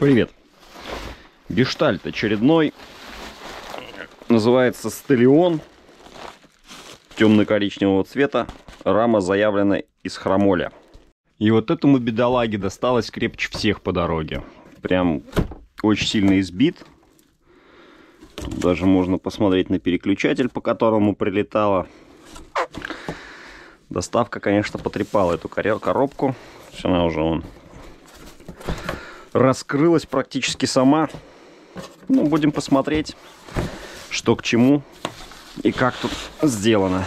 Привет. Гештальт очередной. Называется Стелион. Темно-коричневого цвета. Рама заявлена из хромоля. И вот этому бедолаге досталось крепче всех по дороге. Прям очень сильно избит. Тут даже можно посмотреть на переключатель, по которому прилетала Доставка, конечно, потрепала эту коробку. Все, она уже он раскрылась практически сама. Ну, будем посмотреть, что к чему и как тут сделано.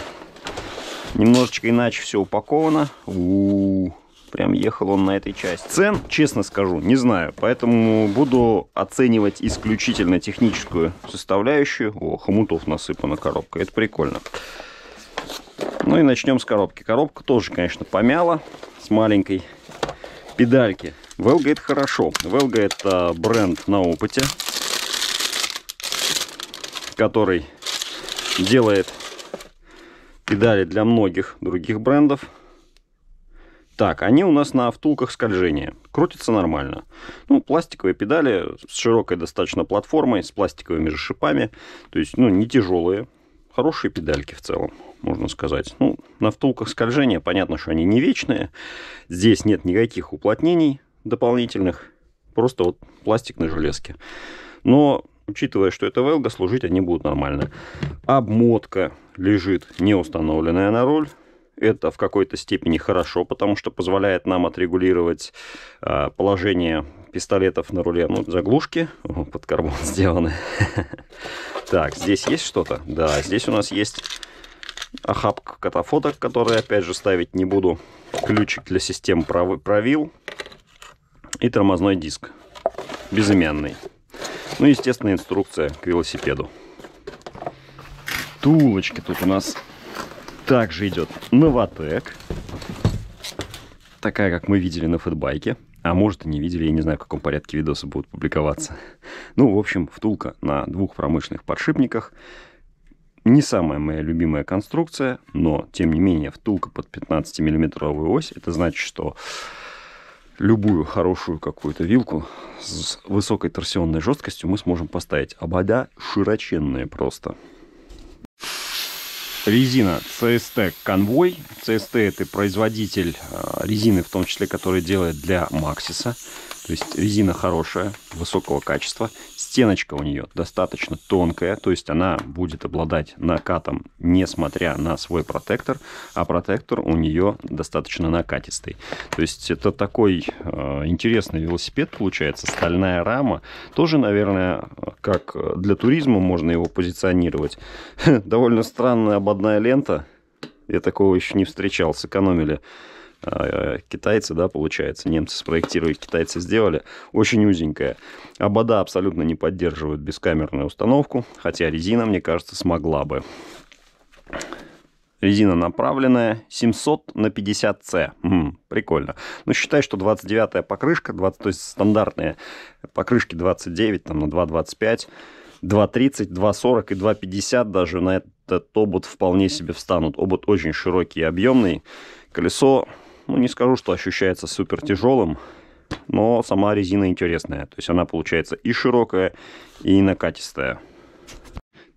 Немножечко иначе все упаковано. У -у -у. Прям ехал он на этой части. Цен, честно скажу, не знаю. Поэтому буду оценивать исключительно техническую составляющую. О, хомутов насыпана коробка. Это прикольно. Ну и начнем с коробки. Коробка тоже, конечно, помяла с маленькой педальки. Велгейт хорошо. Велгейт это бренд на опыте, который делает педали для многих других брендов. Так, они у нас на втулках скольжения. крутятся нормально. Ну, пластиковые педали с широкой достаточно платформой, с пластиковыми же шипами. То есть, ну, не тяжелые. Хорошие педальки в целом, можно сказать. Ну, на втулках скольжения понятно, что они не вечные. Здесь нет никаких уплотнений дополнительных, просто вот пластик на железке. Но учитывая, что это велга, служить они будут нормально. Обмотка лежит не установленная на руль, Это в какой-то степени хорошо, потому что позволяет нам отрегулировать а, положение пистолетов на руле. Ну, заглушки О, под карбон сделаны. Так, здесь есть что-то? Да, здесь у нас есть охапка катафоток, которые, опять же, ставить не буду. Ключик для систем провил и тормозной диск безымянный. Ну, естественно, инструкция к велосипеду. Тулочки тут у нас также идет Новотек. Такая, как мы видели на фэтбайке. А может и не видели, я не знаю, в каком порядке видосы будут публиковаться. Ну, в общем, втулка на двух промышленных подшипниках. Не самая моя любимая конструкция, но, тем не менее, втулка под 15-миллиметровую ось. Это значит, что любую хорошую какую-то вилку с высокой торсионной жесткостью мы сможем поставить. Обода широченные просто. Резина CST Конвой. CST это производитель а, резины, в том числе, который делает для Максиса. То есть резина хорошая, высокого качества. Стеночка у нее достаточно тонкая, то есть она будет обладать накатом, несмотря на свой протектор. А протектор у нее достаточно накатистый. То есть это такой э, интересный велосипед получается. Стальная рама. Тоже, наверное, как для туризма можно его позиционировать. Довольно странная ободная лента. Я такого еще не встречал. Сэкономили Э, китайцы, да, получается, немцы спроектировали, китайцы сделали, очень узенькая. Обода абсолютно не поддерживают бескамерную установку, хотя резина, мне кажется, смогла бы. Резина направленная 700 на 50C. М-м, прикольно. Ну, считай, что 29-я покрышка, 20, то есть стандартные покрышки 29 там, на 2,25, 2,30, 2,40 и 2,50 даже на этот обод вполне себе встанут. Обод очень широкий и объемный. Колесо ну, не скажу, что ощущается супер тяжелым, но сама резина интересная. То есть она получается и широкая, и накатистая.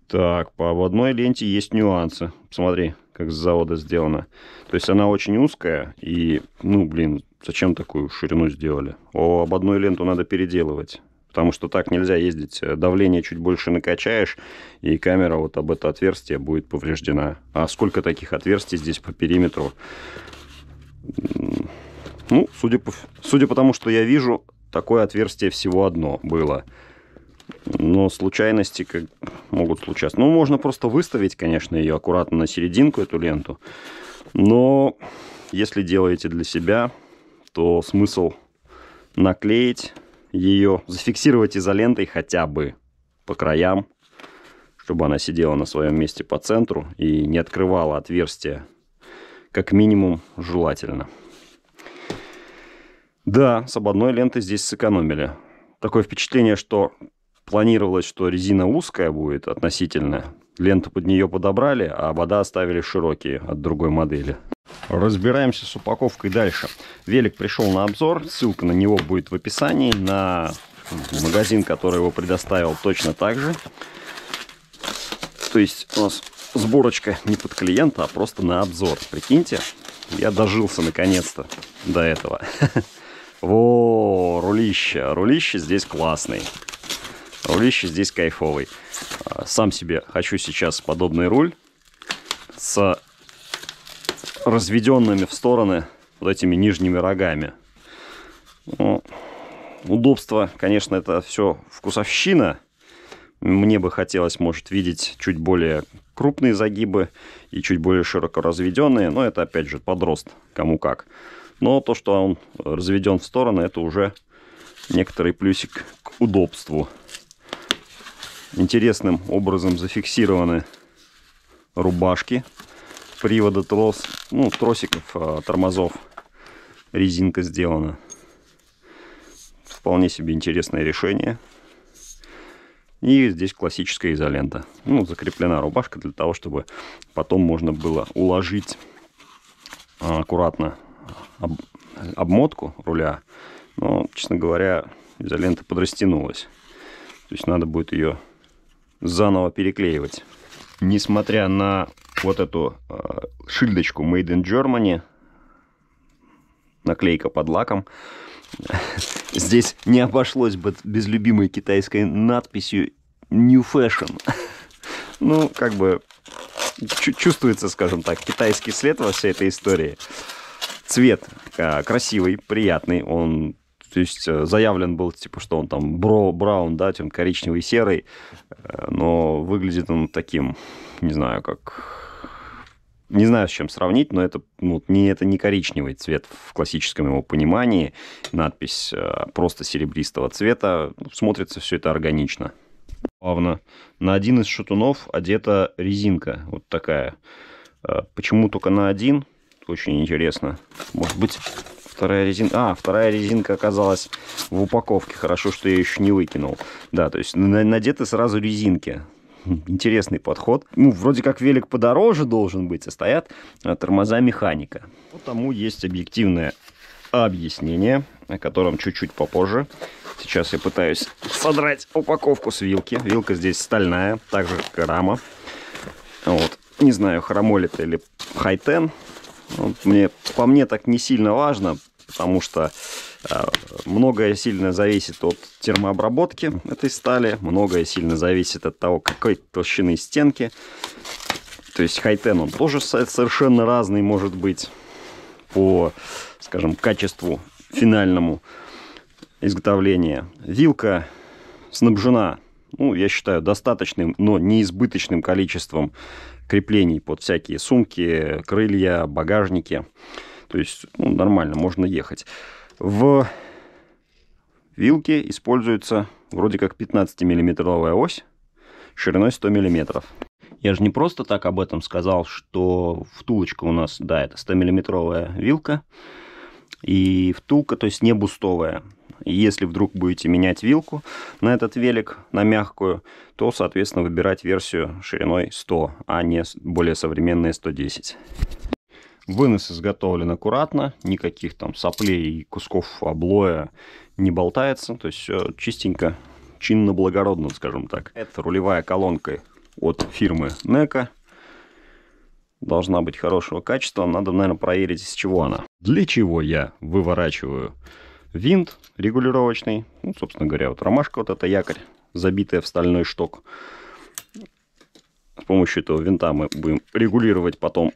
Так, по обводной ленте есть нюансы. Смотри, как с завода сделано. То есть она очень узкая, и, ну, блин, зачем такую ширину сделали? О, об ленту надо переделывать. Потому что так нельзя ездить. Давление чуть больше накачаешь, и камера вот об это отверстие будет повреждена. А сколько таких отверстий здесь по периметру? Ну, судя по, судя по тому, что я вижу, такое отверстие всего одно было. Но случайности как, могут случаться. Ну, можно просто выставить, конечно, ее аккуратно на серединку, эту ленту. Но если делаете для себя, то смысл наклеить ее, зафиксировать изолентой хотя бы по краям, чтобы она сидела на своем месте по центру и не открывала отверстия как минимум желательно. Да, с ободной ленты здесь сэкономили. Такое впечатление, что планировалось, что резина узкая будет относительно. Ленту под нее подобрали, а вода оставили широкие от другой модели. Разбираемся с упаковкой дальше. Велик пришел на обзор, ссылка на него будет в описании, на магазин, который его предоставил точно так же. То есть у нас сборочка не под клиента, а просто на обзор. Прикиньте, я дожился наконец-то до этого. Во, рулище. Рулище здесь классный. Рулище здесь кайфовый. А, сам себе хочу сейчас подобный руль с разведенными в стороны вот этими нижними рогами. Ну, удобство, конечно, это все вкусовщина. Мне бы хотелось, может, видеть чуть более крупные загибы и чуть более широко разведенные, но это, опять же, подрост, кому как. Но то, что он разведен в стороны, это уже некоторый плюсик к удобству. Интересным образом зафиксированы рубашки привода трос, ну, тросиков, а, тормозов. Резинка сделана. Вполне себе интересное решение. И здесь классическая изолента. Ну, закреплена рубашка для того, чтобы потом можно было уложить а, аккуратно а, об, обмотку руля. Но, честно говоря, изолента подрастянулась. То есть надо будет ее заново переклеивать. Несмотря на вот эту э, шильдочку Made in Germany, наклейка под лаком, Здесь не обошлось бы без любимой китайской надписью New Fashion. Ну, как бы чувствуется, скажем так, китайский след во всей этой истории. Цвет а, красивый, приятный, он то есть э, заявлен был, типа, что он там бро, браун, да, тем коричневый, серый, э, но выглядит он таким, не знаю, как не знаю, с чем сравнить, но это, ну, не, это не коричневый цвет в классическом его понимании. Надпись э, просто серебристого цвета. Смотрится все это органично. Плавно. На один из шатунов одета резинка. Вот такая. Э, почему только на один? Очень интересно. Может быть, вторая резинка... А, вторая резинка оказалась в упаковке. Хорошо, что я еще не выкинул. Да, то есть надеты сразу резинки. интересный подход. Ну, вроде как велик подороже должен быть, а стоят а, тормоза механика. тому есть объективное объяснение, о котором чуть-чуть попозже. Сейчас я пытаюсь содрать упаковку с вилки. Вилка здесь стальная, также рама. Вот. Не знаю, хромолит или хайтен. Вот мне, по мне так не сильно важно, потому что Многое сильно зависит от термообработки этой стали, многое сильно зависит от того, какой толщины стенки. То есть хайтен он тоже совершенно разный может быть по, скажем, качеству финальному изготовления. Вилка снабжена, ну, я считаю, достаточным, но не избыточным количеством креплений под всякие сумки, крылья, багажники. То есть ну, нормально, можно ехать. В вилке используется вроде как 15-миллиметровая ось шириной 100 миллиметров. Я же не просто так об этом сказал, что втулочка у нас, да, это 100-миллиметровая вилка. И втулка, то есть не бустовая. Если вдруг будете менять вилку на этот велик, на мягкую, то, соответственно, выбирать версию шириной 100, а не более современные 110. Вынос изготовлен аккуратно, никаких там соплей и кусков облоя не болтается, то есть все чистенько, чинно-благородно, скажем так. Это рулевая колонка от фирмы NECA. Должна быть хорошего качества, надо, наверное, проверить, из чего она. Для чего я выворачиваю винт регулировочный, ну, собственно говоря, вот ромашка вот эта якорь, забитая в стальной шток. С помощью этого винта мы будем регулировать потом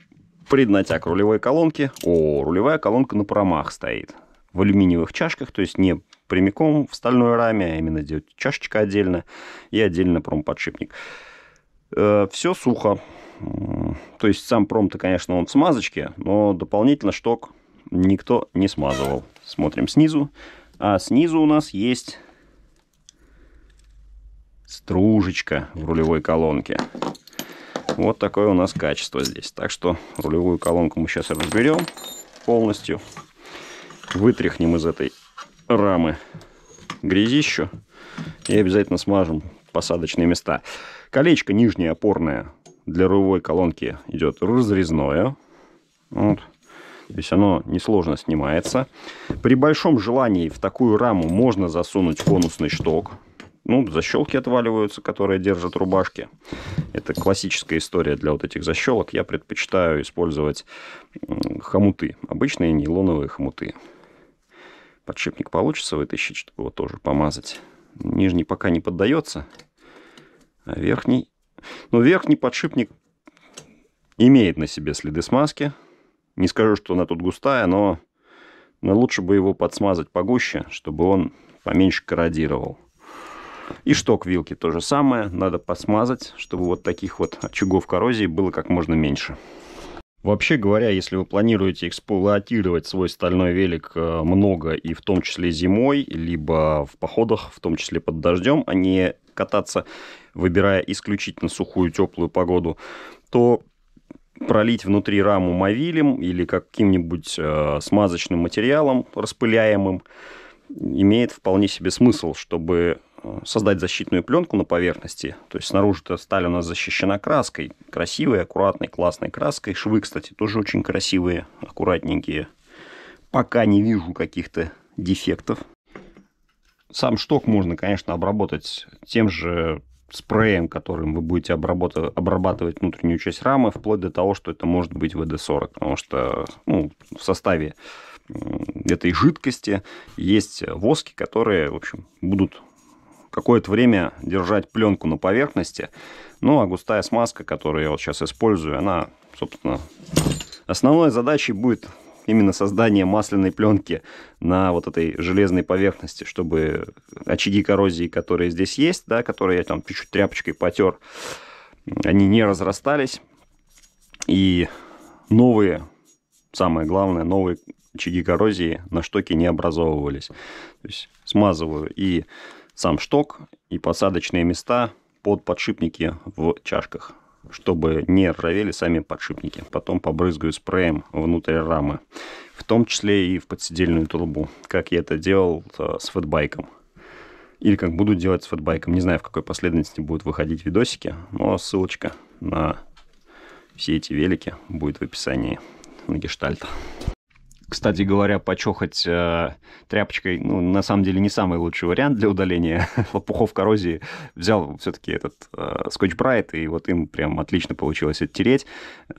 преднатяг рулевой колонки. О, рулевая колонка на промах стоит. В алюминиевых чашках, то есть не прямиком в стальной раме, а именно идет чашечка отдельно и отдельно промподшипник. Э, Все сухо. То есть сам пром-то, конечно, он в смазочке, но дополнительно шток никто не смазывал. Смотрим снизу. А снизу у нас есть стружечка в рулевой колонке. Вот такое у нас качество здесь. Так что рулевую колонку мы сейчас разберем полностью. Вытряхнем из этой рамы грязищу. И обязательно смажем посадочные места. Колечко нижнее опорное для рулевой колонки идет разрезное. Вот. То есть оно несложно снимается. При большом желании в такую раму можно засунуть конусный шток ну, защелки отваливаются, которые держат рубашки. Это классическая история для вот этих защелок. Я предпочитаю использовать хомуты, обычные нейлоновые хомуты. Подшипник получится вытащить, чтобы его тоже помазать. Нижний пока не поддается, а верхний... Ну, верхний подшипник имеет на себе следы смазки. Не скажу, что она тут густая, но, но лучше бы его подсмазать погуще, чтобы он поменьше корродировал. И шток вилки то же самое. Надо посмазать, чтобы вот таких вот очагов коррозии было как можно меньше. Вообще говоря, если вы планируете эксплуатировать свой стальной велик э, много и в том числе зимой, либо в походах, в том числе под дождем, а не кататься, выбирая исключительно сухую теплую погоду, то пролить внутри раму мовилем или каким-нибудь э, смазочным материалом распыляемым имеет вполне себе смысл, чтобы создать защитную пленку на поверхности. То есть снаружи-то сталь у нас защищена краской. Красивой, аккуратной, классной краской. Швы, кстати, тоже очень красивые, аккуратненькие. Пока не вижу каких-то дефектов. Сам шток можно, конечно, обработать тем же спреем, которым вы будете обрабатывать внутреннюю часть рамы, вплоть до того, что это может быть ВД-40, потому что ну, в составе этой жидкости есть воски, которые, в общем, будут какое-то время держать пленку на поверхности. Ну, а густая смазка, которую я вот сейчас использую, она, собственно, основной задачей будет именно создание масляной пленки на вот этой железной поверхности, чтобы очаги коррозии, которые здесь есть, да, которые я там чуть-чуть тряпочкой потер, они не разрастались. И новые, самое главное, новые очаги коррозии на штоке не образовывались. То есть смазываю и сам шток и посадочные места под подшипники в чашках, чтобы не ржавели сами подшипники. Потом побрызгаю спреем внутрь рамы, в том числе и в подседельную трубу, как я это делал э, с фэтбайком. Или как буду делать с фэтбайком. Не знаю, в какой последовательности будут выходить видосики, но ссылочка на все эти велики будет в описании на Гештальта кстати говоря, почехать э, тряпочкой, ну, на самом деле, не самый лучший вариант для удаления лопухов коррозии. Взял все-таки этот э, скотч-брайт, и вот им прям отлично получилось оттереть.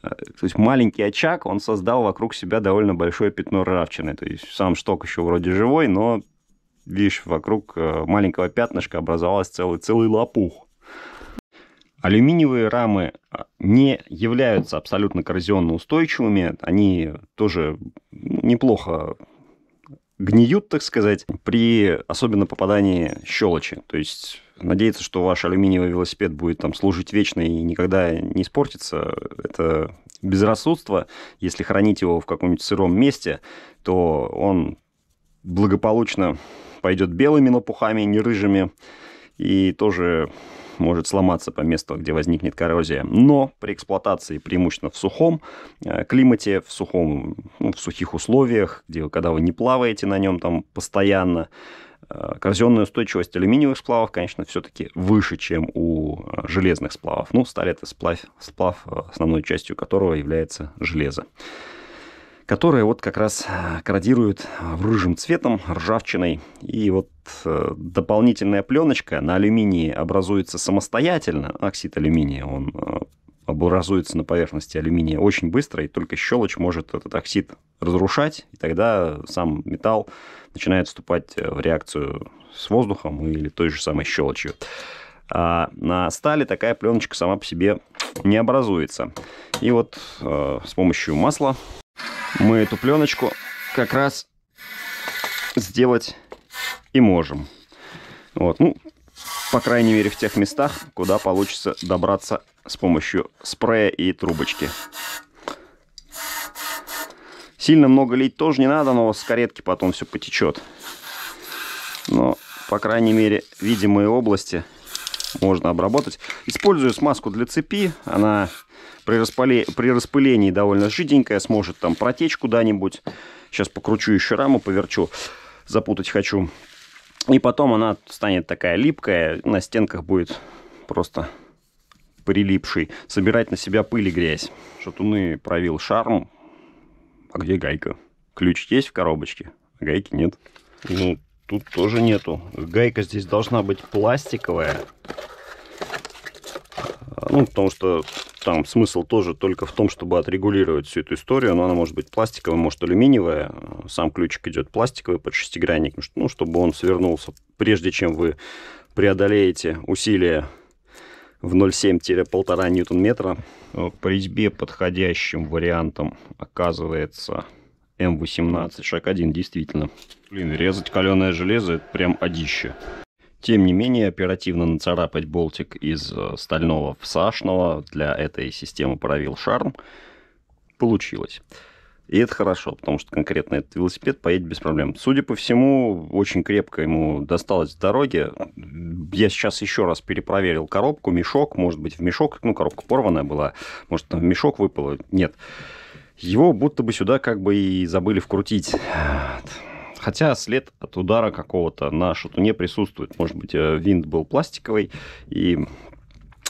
Э, то есть маленький очаг он создал вокруг себя довольно большое пятно ржавчины. То есть сам шток еще вроде живой, но, видишь, вокруг э, маленького пятнышка образовалась целый, целый лопух. Алюминиевые рамы а, не являются абсолютно коррозионно устойчивыми, они тоже ну, неплохо гниют, так сказать, при особенно попадании щелочи. То есть надеяться, что ваш алюминиевый велосипед будет там служить вечно и никогда не испортится, это безрассудство. Если хранить его в каком-нибудь сыром месте, то он благополучно пойдет белыми лопухами, не рыжими, и тоже может сломаться по месту, где возникнет коррозия. Но при эксплуатации преимущественно в сухом э, климате, в сухом, ну, в сухих условиях, где, когда вы не плаваете на нем там постоянно, э, Коррозионная устойчивость алюминиевых сплавов, конечно, все-таки выше, чем у э, железных сплавов. Ну, сталь – это сплав, сплав, основной частью которого является железо которая вот как раз э, корродирует э, рыжим цветом, ржавчиной. И вот э, дополнительная пленочка на алюминии образуется самостоятельно, оксид алюминия, он образуется на поверхности алюминия очень быстро, и только щелочь может этот оксид разрушать, и тогда сам металл начинает вступать в реакцию с воздухом или той же самой щелочью. А на стали такая пленочка сама по себе не образуется. И вот э, с помощью масла мы эту пленочку как раз сделать и можем. Вот, ну, по крайней мере в тех местах, куда получится добраться с помощью спрея и трубочки. Сильно много лить тоже не надо, но с каретки потом все потечет. Но, по крайней мере, видимые области можно обработать. Использую смазку для цепи. Она при, распыле, при распылении довольно жиденькая, сможет там протечь куда-нибудь. Сейчас покручу еще раму, поверчу, запутать хочу. И потом она станет такая липкая, на стенках будет просто прилипший, собирать на себя пыль и грязь. Шатуны провил шарм. А где гайка? Ключ есть в коробочке, а гайки нет. Ну, тут тоже нету. Гайка здесь должна быть пластиковая. А, ну, потому что там смысл тоже только в том, чтобы отрегулировать всю эту историю, но она может быть пластиковая, может алюминиевая. Э, сам ключик идет пластиковый под шестигранник, ну, ну, чтобы он свернулся, прежде чем вы преодолеете усилия в 0,7-1,5 ньютон-метра. Э, по резьбе подходящим вариантом оказывается М18 эм шаг 1, действительно. Блин, резать каленое железо это прям одище. Тем не менее, оперативно нацарапать болтик из э, стального в сашного для этой системы правил шарм получилось. И это хорошо, потому что конкретно этот велосипед поедет без проблем. Судя по всему, очень крепко ему досталось в дороге. Я сейчас еще раз перепроверил коробку, мешок, может быть, в мешок, ну, коробка порванная была, может, в мешок выпало, нет. Его будто бы сюда как бы и забыли вкрутить. Хотя след от удара какого-то на шатуне присутствует. Может быть, э, винт был пластиковый, и,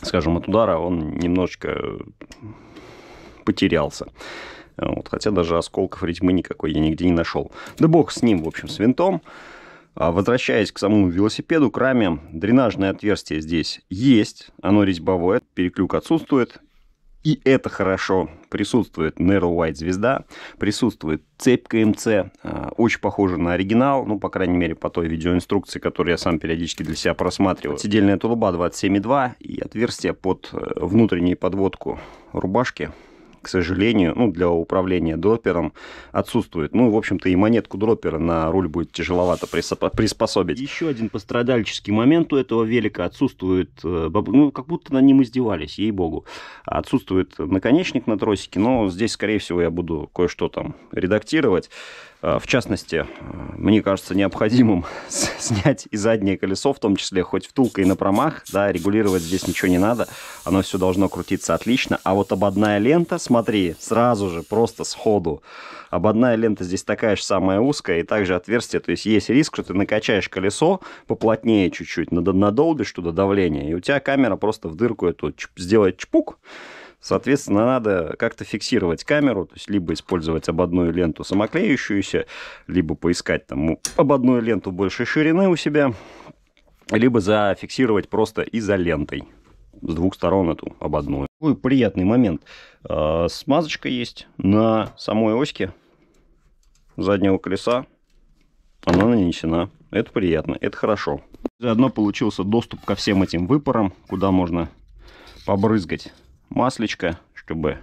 скажем, от удара он немножечко потерялся. Вот, хотя даже осколков резьбы никакой я нигде не нашел. Да бог с ним, в общем, с винтом. А возвращаясь к самому велосипеду, к раме, дренажное отверстие здесь есть, оно резьбовое, переклюк отсутствует, и это хорошо. Присутствует Narrow White звезда, присутствует цепь КМЦ, э, очень похожа на оригинал, ну, по крайней мере, по той видеоинструкции, которую я сам периодически для себя просматриваю. Сидельная тулуба 27,2 и отверстие под э, внутреннюю подводку рубашки к сожалению, ну, для управления дропером отсутствует. Ну, в общем-то, и монетку дропера на руль будет тяжеловато приспособить. Еще один пострадальческий момент у этого велика отсутствует, э, ну, как будто на ним издевались, ей-богу. Отсутствует наконечник на тросике, но здесь, скорее всего, я буду кое-что там редактировать. Э, в частности, э, мне кажется необходимым снять и заднее колесо, в том числе хоть втулка и на промах, да, регулировать здесь ничего не надо, оно все должно крутиться отлично, а вот ободная лента, смотри, сразу же, просто сходу, ободная лента здесь такая же самая узкая и также отверстие, то есть есть риск, что ты накачаешь колесо поплотнее чуть-чуть, надолбишь туда давление, и у тебя камера просто в дырку эту сделает чпук, Соответственно, надо как-то фиксировать камеру, то есть либо использовать ободную ленту самоклеющуюся, либо поискать там ободную ленту большей ширины у себя, либо зафиксировать просто изолентой с двух сторон эту ободную. Такой приятный момент. А, смазочка есть на самой оське заднего колеса. Она нанесена. Это приятно, это хорошо. Заодно получился доступ ко всем этим выпорам, куда можно побрызгать маслечко, чтобы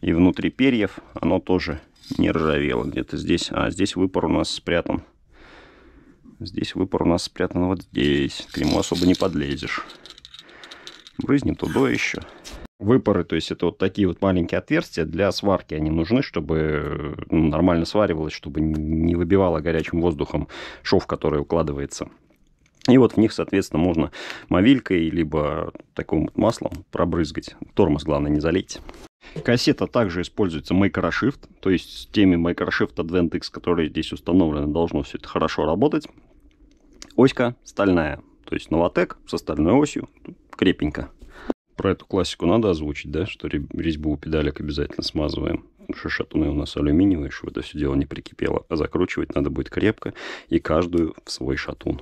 и внутри перьев оно тоже не ржавело. Где-то здесь, а здесь выпор у нас спрятан. Здесь выпор у нас спрятан вот здесь. К нему особо не подлезешь. Брызнем туда еще. Выпоры, то есть это вот такие вот маленькие отверстия для сварки. Они нужны, чтобы ну, нормально сваривалось, чтобы не выбивало горячим воздухом шов, который укладывается. И вот в них, соответственно, можно мовилькой, либо таким маслом пробрызгать. Тормоз, главное, не залейте. Кассета также используется Microshift, то есть с теми Microshift Advent X, которые здесь установлены, должно все это хорошо работать. Оська стальная, то есть Новотек со стальной осью, крепенько. Про эту классику надо озвучить, да, что резьбу у педалек обязательно смазываем. Шишатуны у нас алюминиевые, чтобы это все дело не прикипело, а закручивать надо будет крепко и каждую в свой шатун.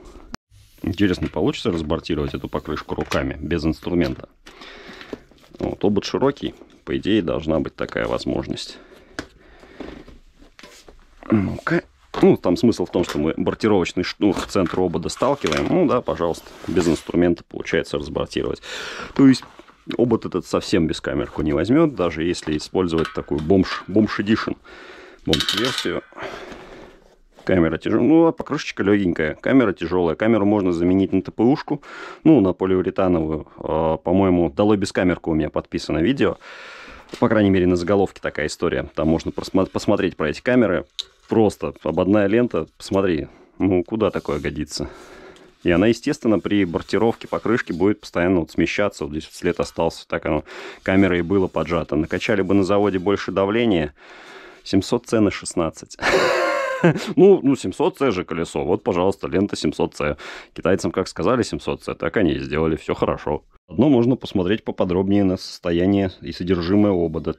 Интересно, получится разбортировать эту покрышку руками, без инструмента. Вот, обод широкий, по идее, должна быть такая возможность. Ну-ка. Ну, там смысл в том, что мы бортировочный шнур к центру обода сталкиваем. Ну да, пожалуйста, без инструмента получается разбортировать. То есть обод этот совсем без камерку не возьмет, даже если использовать такую бомж, бомж edition, бомж версию камера тяжелая, ну, а покрышечка легенькая, камера тяжелая, камеру можно заменить на ТПУшку, ну, на полиуретановую, а, по-моему, дало без камерку у меня подписано видео, по крайней мере, на заголовке такая история, там можно посмотреть про эти камеры, просто ободная лента, посмотри, ну, куда такое годится. И она, естественно, при бортировке покрышки будет постоянно вот смещаться. Вот здесь вот след остался, так оно камерой было поджато. Накачали бы на заводе больше давления. 700 цены 16. ну, ну, 700C же колесо. Вот, пожалуйста, лента 700C. Китайцам как сказали 700C, так они и сделали. Все хорошо. Одно можно посмотреть поподробнее на состояние и содержимое обода.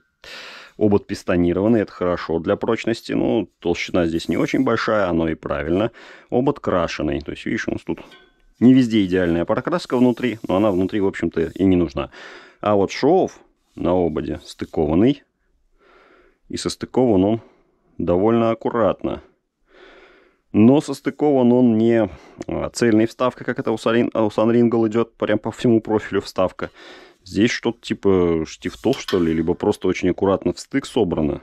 Обод пистонированный, это хорошо для прочности, Ну, толщина здесь не очень большая, оно и правильно. Обод крашеный, то есть, видишь, у нас тут не везде идеальная прокраска внутри, но она внутри, в общем-то, и не нужна. А вот шов на ободе стыкованный, и состыкован он довольно аккуратно но состыкован он не а, цельной вставкой, как это у, Санрин, а, Санрингл идет, прям по всему профилю вставка. Здесь что-то типа штифтов, что ли, либо просто очень аккуратно в стык собрано.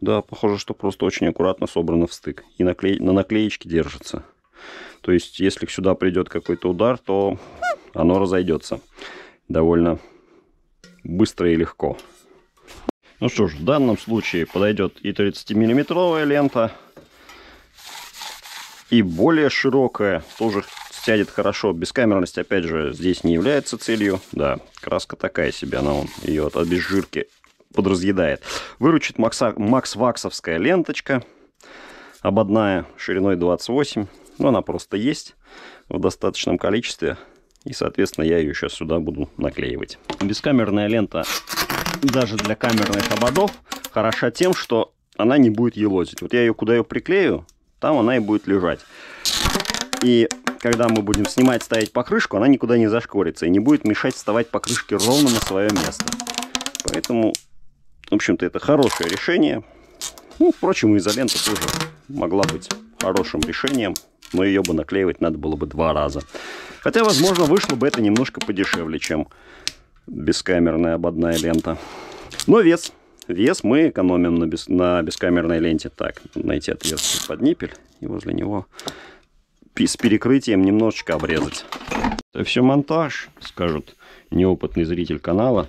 Да, похоже, что просто очень аккуратно собрано в стык. И накле... на наклеечке держится. То есть, если сюда придет какой-то удар, то оно разойдется. Довольно быстро и легко. Ну что ж, в данном случае подойдет и 30-миллиметровая лента, и более широкая, тоже сядет хорошо. Бескамерность, опять же, здесь не является целью. Да, краска такая себе, она он ее от обезжирки подразъедает. Выручит макса, макс-ваксовская ленточка, ободная, шириной 28. Но ну, она просто есть в достаточном количестве. И, соответственно, я ее сейчас сюда буду наклеивать. Бескамерная лента даже для камерных ободов хороша тем, что она не будет елозить. Вот я ее куда ее приклею, там она и будет лежать. И когда мы будем снимать, ставить покрышку, она никуда не зашкварится и не будет мешать вставать покрышки ровно на свое место. Поэтому, в общем-то, это хорошее решение. Ну, впрочем, изолента тоже могла быть хорошим решением, но ее бы наклеивать надо было бы два раза. Хотя, возможно, вышло бы это немножко подешевле, чем бескамерная ободная лента. Но вес Вес мы экономим на, без, на бескамерной ленте. Так, найти отверстие под ниппель и возле него с перекрытием немножечко обрезать. Это все монтаж, скажут неопытный зритель канала.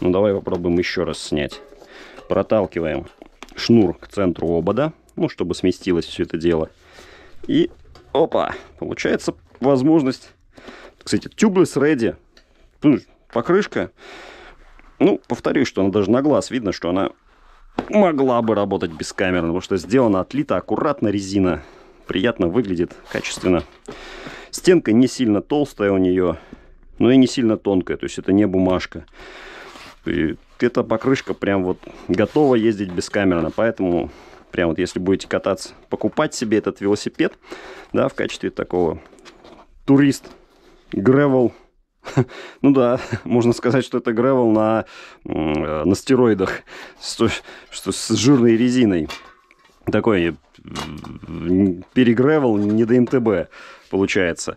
Ну, давай попробуем еще раз снять. Проталкиваем шнур к центру обода, ну, чтобы сместилось все это дело. И, опа, получается возможность... Кстати, тюблес ready. Ну, покрышка ну, повторюсь, что она даже на глаз видно, что она могла бы работать без камеры, потому что сделана отлита аккуратно резина. Приятно выглядит, качественно. Стенка не сильно толстая у нее, но и не сильно тонкая, то есть это не бумажка. И эта покрышка прям вот готова ездить без камеры, поэтому прям вот если будете кататься, покупать себе этот велосипед, да, в качестве такого турист, гревел, Ну да, можно сказать, что это гревел на, э, на стероидах, что, что с жирной резиной. Такой перегревел не до МТБ получается.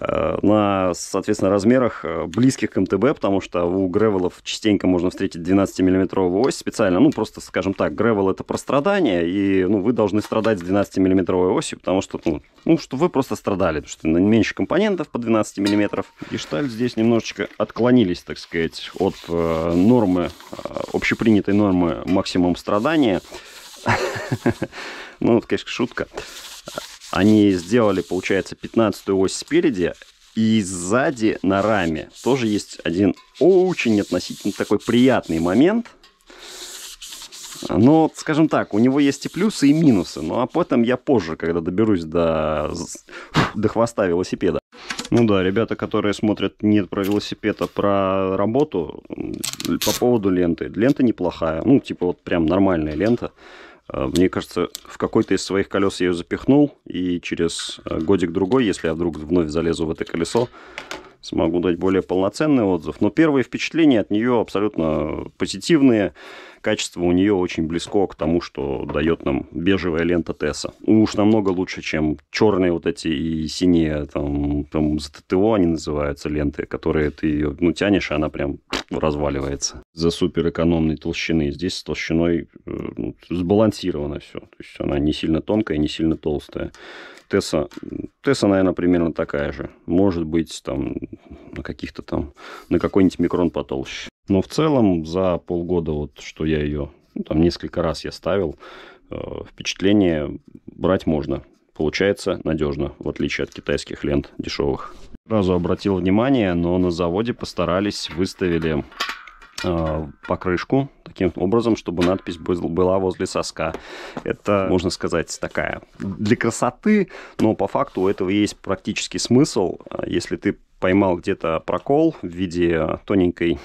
Э, на, соответственно, размерах э, близких к МТБ, потому что у гревелов частенько можно встретить 12-миллиметровую ось специально, ну, просто, скажем так, гревел — это про страдания, и, ну, вы должны страдать с 12-миллиметровой осью, потому что, ну, ну, что вы просто страдали, потому что меньше компонентов по 12 миллиметров. Гештальт здесь немножечко отклонились, так сказать, от э, нормы, э, общепринятой нормы максимум страдания. Ну, это, конечно, шутка. Они сделали, получается, 15 ось спереди, и сзади на раме тоже есть один очень относительно такой приятный момент. Но, скажем так, у него есть и плюсы, и минусы. Но об этом я позже, когда доберусь до, до хвоста велосипеда. Ну да, ребята, которые смотрят нет про велосипед, а про работу, по поводу ленты. Лента неплохая, ну, типа вот прям нормальная лента. Э, мне кажется, в какой-то из своих колес я ее запихнул, и через э, годик-другой, если я вдруг вновь залезу в это колесо, смогу дать более полноценный отзыв. Но первые впечатления от нее абсолютно позитивные качество у нее очень близко к тому, что дает нам бежевая лента Тесса. Ну, уж намного лучше, чем черные вот эти и синие, там, там ЗТТО они называются, ленты, которые ты ее, ну, тянешь, и она прям разваливается. За суперэкономной толщины. Здесь с толщиной э, ну, сбалансировано все. То есть она не сильно тонкая, не сильно толстая. Тесса, Тесса, наверное, примерно такая же. Может быть, там на каких-то там, на какой-нибудь микрон потолще. Но в целом за полгода, вот что я ее, ну, там несколько раз я ставил, э, впечатление брать можно. Получается надежно, в отличие от китайских лент дешевых. Сразу обратил внимание, но на заводе постарались, выставили э, покрышку таким образом, чтобы надпись была возле соска. Это, можно сказать, такая для красоты, но по факту у этого есть практически смысл. Если ты поймал где-то прокол в виде тоненькой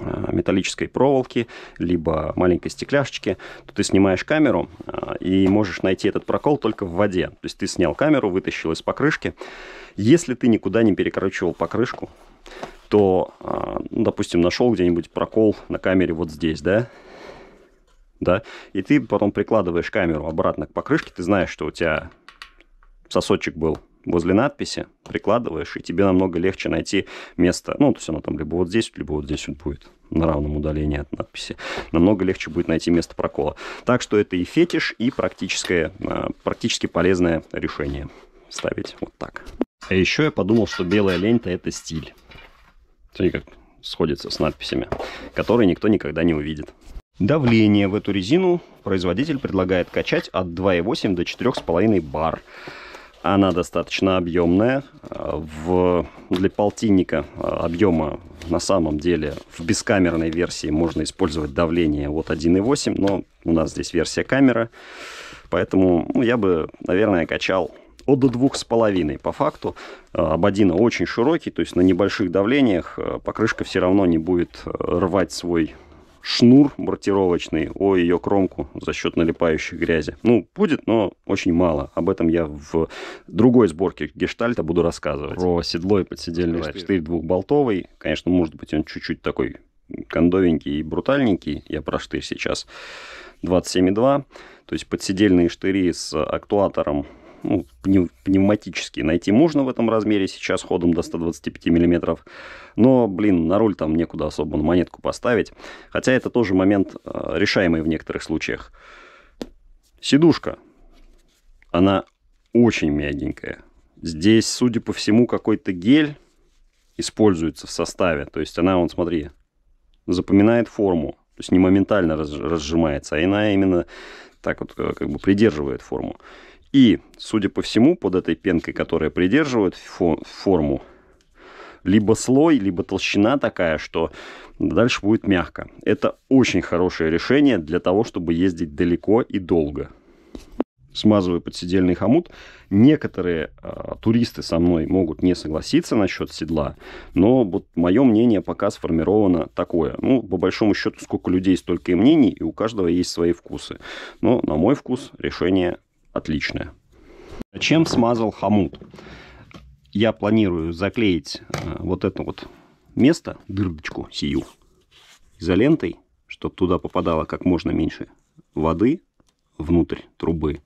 э, металлической проволоки, либо маленькой стекляшечки, то ты снимаешь камеру э, и можешь найти этот прокол только в воде. То есть ты снял камеру, вытащил из покрышки. Если ты никуда не перекручивал покрышку, то, э, ну, допустим, нашел где-нибудь прокол на камере вот здесь, да, да, и ты потом прикладываешь камеру обратно к покрышке, ты знаешь, что у тебя сосочек был возле надписи, прикладываешь, и тебе намного легче найти место. Ну, то есть оно там либо вот здесь, либо вот здесь вот будет на равном удалении от надписи. Намного легче будет найти место прокола. Так что это и фетиш, и практическое, а, практически полезное решение ставить вот так. А еще я подумал, что белая лента это стиль. Смотри, как сходится с надписями, которые никто никогда не увидит. Давление в эту резину производитель предлагает качать от 2,8 до 4,5 бар. Она достаточно объемная. В, для полтинника а, объема на самом деле в бескамерной версии можно использовать давление от 1.8, но у нас здесь версия камера. Поэтому ну, я бы, наверное, качал от до половиной по факту. Абадина очень широкий, то есть на небольших давлениях а, покрышка все равно не будет а, рвать свой шнур бортировочный о ее кромку за счет налипающей грязи. Ну, будет, но очень мало. Об этом я в другой сборке гештальта буду рассказывать. Про седло и подседельный F4 двухболтовый. Конечно, может быть, он чуть-чуть такой кондовенький и брутальненький. Я про штырь сейчас. 27,2. То есть подседельные штыри с актуатором ну, пневматические найти можно в этом размере сейчас ходом до 125 мм. Но, блин, на руль там некуда особо на монетку поставить. Хотя это тоже момент э, решаемый в некоторых случаях. Сидушка. Она очень мягенькая. Здесь, судя по всему, какой-то гель используется в составе. То есть она, вот смотри, запоминает форму. То есть не моментально разжимается, а она именно так вот э, как бы придерживает форму. И, судя по всему, под этой пенкой, которая придерживает фо- форму, либо слой, либо толщина такая, что дальше будет мягко. Это очень хорошее решение для того, чтобы ездить далеко и долго. Смазываю подседельный хомут, некоторые э, туристы со мной могут не согласиться насчет седла, но вот мое мнение пока сформировано такое. Ну, по большому счету, сколько людей, столько и мнений, и у каждого есть свои вкусы. Но на мой вкус решение отличная. Чем смазал хомут? Я планирую заклеить э, вот это вот место, дырочку сию, изолентой, чтобы туда попадало как можно меньше воды внутрь трубы.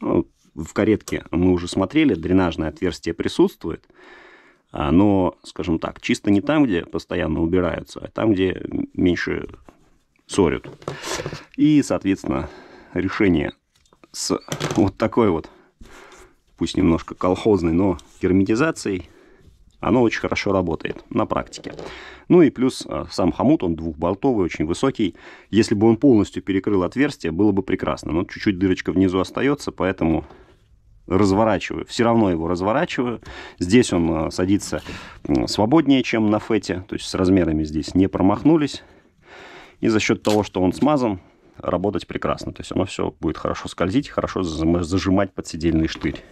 Ну, в каретке мы уже смотрели, дренажное отверстие присутствует, а, но, скажем так, чисто не там, где постоянно убираются, а там, где меньше ссорят. И, соответственно, решение с вот такой вот, пусть немножко колхозной, но герметизацией, оно очень хорошо работает на практике. Ну и плюс э, сам хомут, он двухболтовый, очень высокий. Если бы он полностью перекрыл отверстие, было бы прекрасно. Но чуть-чуть дырочка внизу остается, поэтому разворачиваю. Все равно его разворачиваю. Здесь он э, садится свободнее, чем на фете. То есть с размерами здесь не промахнулись. И за счет того, что он смазан, работать прекрасно. То есть оно все будет хорошо скользить, хорошо зажимать подседельный штырь.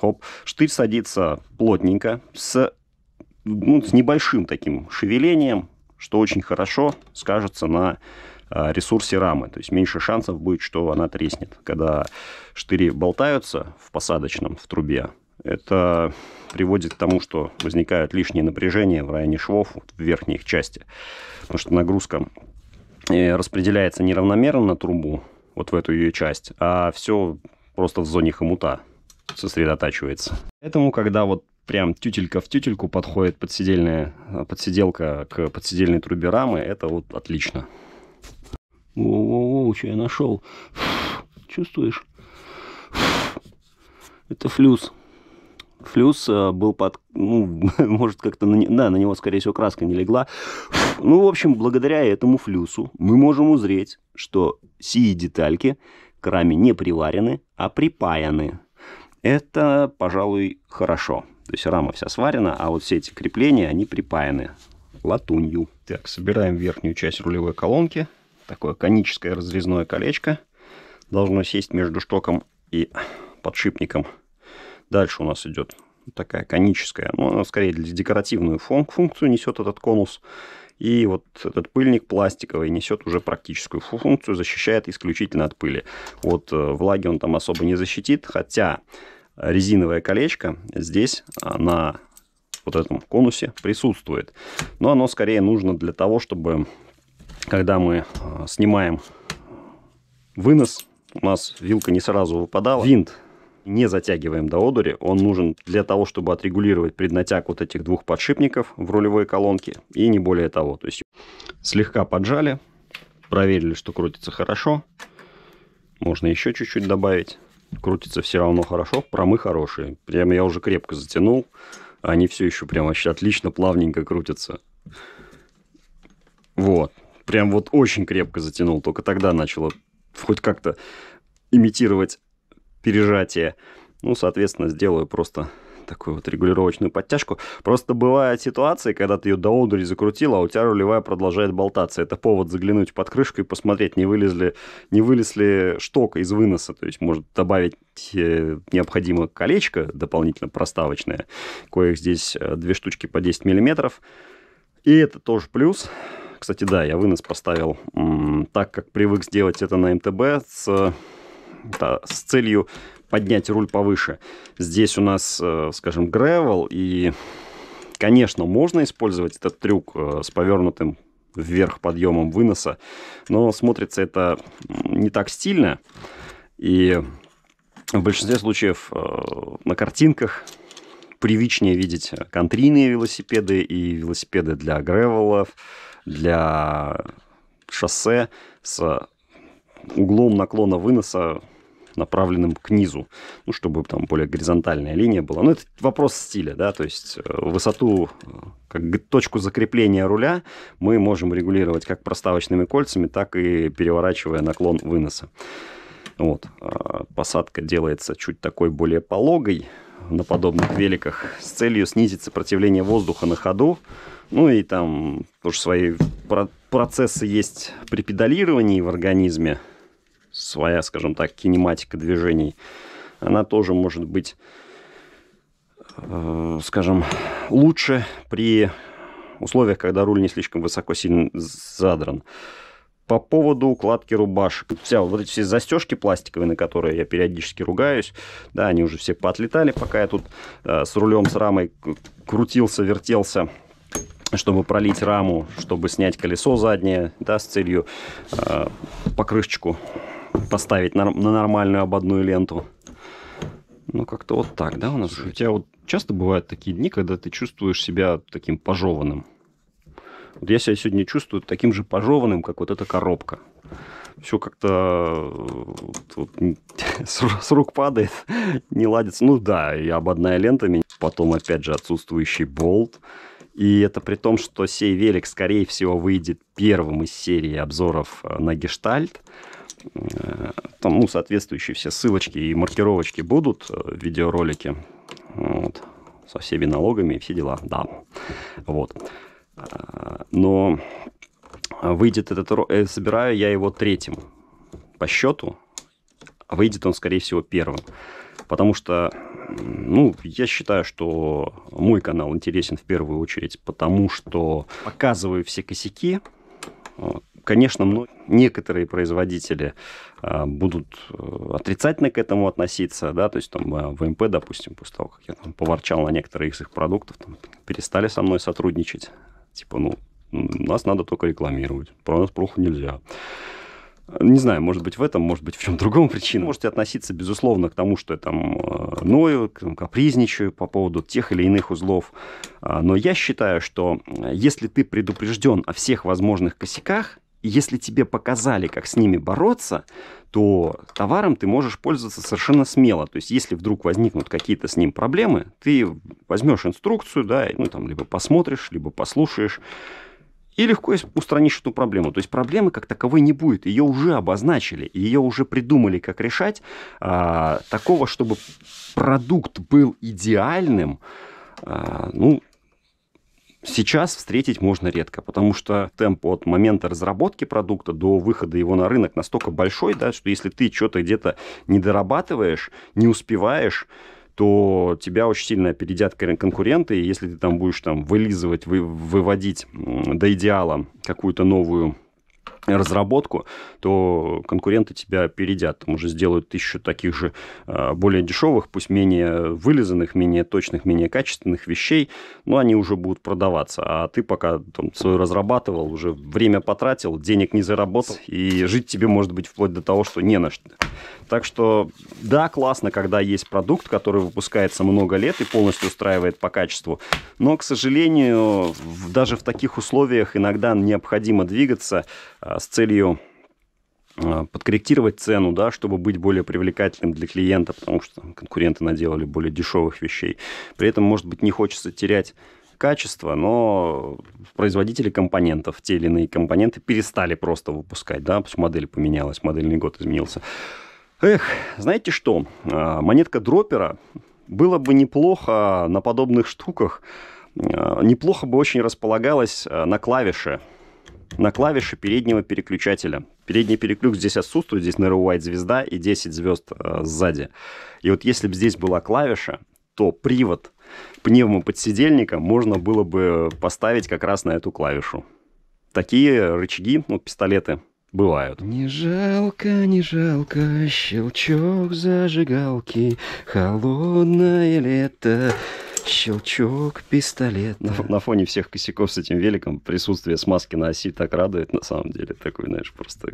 Хоп. Штырь садится плотненько, с, ну, с небольшим таким шевелением, что очень хорошо скажется на а, ресурсе рамы. То есть меньше шансов будет, что она треснет. Когда штыри болтаются в посадочном, в трубе, это приводит к тому, что возникают лишние напряжения в районе швов, в верхней их части. Потому что нагрузка Э, распределяется неравномерно на трубу, вот в эту ее часть, а все просто в зоне хомута сосредотачивается. Поэтому, когда вот прям тютелька в тютельку подходит подседельная, подсиделка к подсидельной трубе рамы, это вот отлично. Воу-воу-воу, что я нашел? Фу, чувствуешь? Фу, это флюс флюс э, был под... Ну, может, как-то... На, да, на него, скорее всего, краска не легла. Ну, в общем, благодаря этому флюсу мы можем узреть, что сии e детальки к раме не приварены, а припаяны. Это, пожалуй, хорошо. То есть рама вся сварена, а вот все эти крепления, они припаяны латунью. Так, собираем верхнюю часть рулевой колонки. Такое коническое разрезное колечко. Должно сесть между штоком и подшипником Дальше у нас идет такая коническая, но ну, она скорее декоративную функ функцию несет этот конус. И вот этот пыльник пластиковый несет уже практическую функцию, защищает исключительно от пыли. Вот э, влаги он там особо не защитит, хотя резиновое колечко здесь а, на вот этом конусе присутствует. Но оно скорее нужно для того, чтобы когда мы э, снимаем вынос, у нас вилка не сразу выпадала. Винт не затягиваем до одури. Он нужен для того, чтобы отрегулировать преднатяг вот этих двух подшипников в рулевой колонке и не более того. То есть слегка поджали, проверили, что крутится хорошо. Можно еще чуть-чуть добавить. Крутится все равно хорошо, промы хорошие. Прям я уже крепко затянул. Они все еще прям вообще отлично, плавненько крутятся. Вот. Прям вот очень крепко затянул. Только тогда начало хоть как-то имитировать пережатие, Ну, соответственно, сделаю просто такую вот регулировочную подтяжку. Просто бывают ситуации, когда ты ее до одури закрутил, а у тебя рулевая продолжает болтаться. Это повод заглянуть под крышку и посмотреть, не вылезли, не вылезли шток из выноса. То есть, может добавить э, необходимо колечко дополнительно проставочное. Коих здесь э, две штучки по 10 миллиметров. И это тоже плюс. Кстати, да, я вынос поставил так, как привык сделать это на МТБ с да, с целью поднять руль повыше. Здесь у нас, э, скажем, гревел, и, конечно, можно использовать этот трюк э, с повернутым вверх подъемом выноса, но смотрится это не так стильно, и в большинстве случаев э, на картинках привычнее видеть контрийные велосипеды и велосипеды для гревелов, для шоссе с углом наклона выноса направленным к низу, ну, чтобы там более горизонтальная линия была. Но ну, это вопрос стиля, да, то есть э, высоту, э, как точку закрепления руля мы можем регулировать как проставочными кольцами, так и переворачивая наклон выноса. Вот. А посадка делается чуть такой более пологой на подобных великах с целью снизить сопротивление воздуха на ходу. Ну и там тоже свои процессы есть при педалировании в организме своя, скажем так, кинематика движений, она тоже может быть, э, скажем, лучше при условиях, когда руль не слишком высоко сильно задран. По поводу укладки рубашек. Вся, вот эти все застежки пластиковые, на которые я периодически ругаюсь, да, они уже все поотлетали, пока я тут э, с рулем, с рамой крутился, вертелся чтобы пролить раму, чтобы снять колесо заднее, да, с целью э, покрышечку поставить на, на нормальную ободную ленту. Ну, как-то вот так, да, у нас? У тебя вот часто бывают такие дни, когда ты чувствуешь себя таким пожеванным. Вот я себя сегодня чувствую таким же пожеванным, как вот эта коробка. Все как-то вот, вот, с рук падает, не ладится. Ну да, и ободная лента меня. Потом опять же отсутствующий болт. И это при том, что сей велик, скорее всего, выйдет первым из серии обзоров э, на гештальт. Там, ну, соответствующие все ссылочки и маркировочки будут в э, видеоролике. Вот. Со всеми налогами и все дела, да. Вот. Э, но выйдет этот... Э, собираю я его третьим по счету. А выйдет он, скорее всего, первым. Потому что, ну, я считаю, что мой канал интересен в первую очередь, потому что показываю все косяки, Конечно, некоторые производители э, будут э, отрицательно к этому относиться, да, то есть там э, ВМП, допустим, после того, как я там поворчал на некоторые из их продуктов, там, перестали со мной сотрудничать, типа, ну, нас надо только рекламировать, про нас плохо нельзя. Не знаю, может быть, в этом, может быть, в чем другом причина. можете относиться, безусловно, к тому, что я там ною, капризничаю по поводу тех или иных узлов. А, но я считаю, что если ты предупрежден о всех возможных косяках, если тебе показали, как с ними бороться, то товаром ты можешь пользоваться совершенно смело. То есть, если вдруг возникнут какие-то с ним проблемы, ты возьмешь инструкцию, да, ну там либо посмотришь, либо послушаешь, и легко устранишь эту проблему. То есть проблемы как таковой не будет. Ее уже обозначили, ее уже придумали, как решать. А, такого, чтобы продукт был идеальным, а, ну, Сейчас встретить можно редко, потому что темп от момента разработки продукта до выхода его на рынок настолько большой, да, что если ты что-то где-то не дорабатываешь, не успеваешь, то тебя очень сильно опередят конкуренты, и если ты там будешь там вылизывать, вы, выводить до идеала какую-то новую разработку, то конкуренты тебя передят. Там уже сделают тысячу таких же э, более дешевых, пусть менее вылизанных, менее точных, менее качественных вещей, но они уже будут продаваться. А ты пока там, свою разрабатывал, уже время потратил, денег не заработал, и жить тебе может быть вплоть до того, что не на что. Так что да, классно, когда есть продукт, который выпускается много лет и полностью устраивает по качеству. Но, к сожалению, даже в таких условиях иногда необходимо двигаться э, а, с целью а, подкорректировать цену, да, чтобы быть более привлекательным для клиента, потому что конкуренты наделали более дешевых вещей. При этом, может быть, не хочется терять качество, но производители компонентов, те или иные компоненты перестали просто выпускать, да, потому модель поменялась, модельный год изменился. Эх, знаете что, а, монетка дропера было бы неплохо на подобных штуках, неплохо бы очень располагалась на клавише, на клавиши переднего переключателя. Передний переключ здесь отсутствует, здесь Narrow White звезда и 10 звезд э, сзади. И вот если бы здесь была клавиша, то привод пневмоподсидельника можно было бы поставить как раз на эту клавишу. Такие рычаги, ну, пистолеты бывают. Не жалко, не жалко, щелчок зажигалки, холодное лето, Щелчок пистолета. На, на фоне всех косяков с этим великом присутствие смазки на оси так радует, на самом деле. Такой, знаешь, просто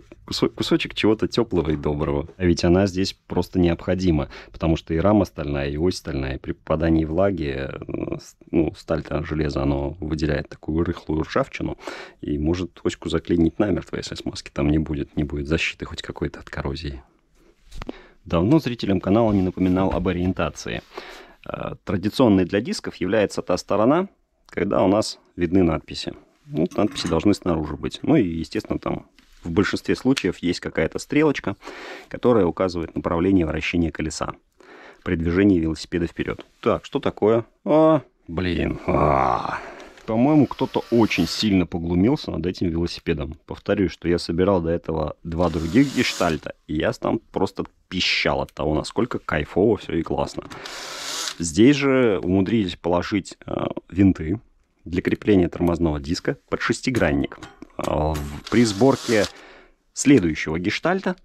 кусочек чего-то теплого и доброго. А ведь она здесь просто необходима, потому что и рама стальная, и ось стальная. И при попадании влаги, э, ну, сталь там, железо, оно выделяет такую рыхлую ржавчину и может точку заклинить намертво, если смазки там не будет, не будет защиты хоть какой-то от коррозии. Давно зрителям канала не напоминал об ориентации. Э, традиционной для дисков является та сторона, когда у нас видны надписи. Ну, надписи должны снаружи быть. Ну и, естественно, там в большинстве случаев есть какая-то стрелочка, которая указывает направление вращения колеса при движении велосипеда вперед. Так, что такое? А, блин. А -а -а. По-моему, кто-то очень сильно поглумился над этим велосипедом. Повторюсь, что я собирал до этого два других гештальта, и я там просто пищал от того, насколько кайфово все и классно. Здесь же умудрились положить э, винты для крепления тормозного диска под шестигранник. Э, при сборке следующего гештальта,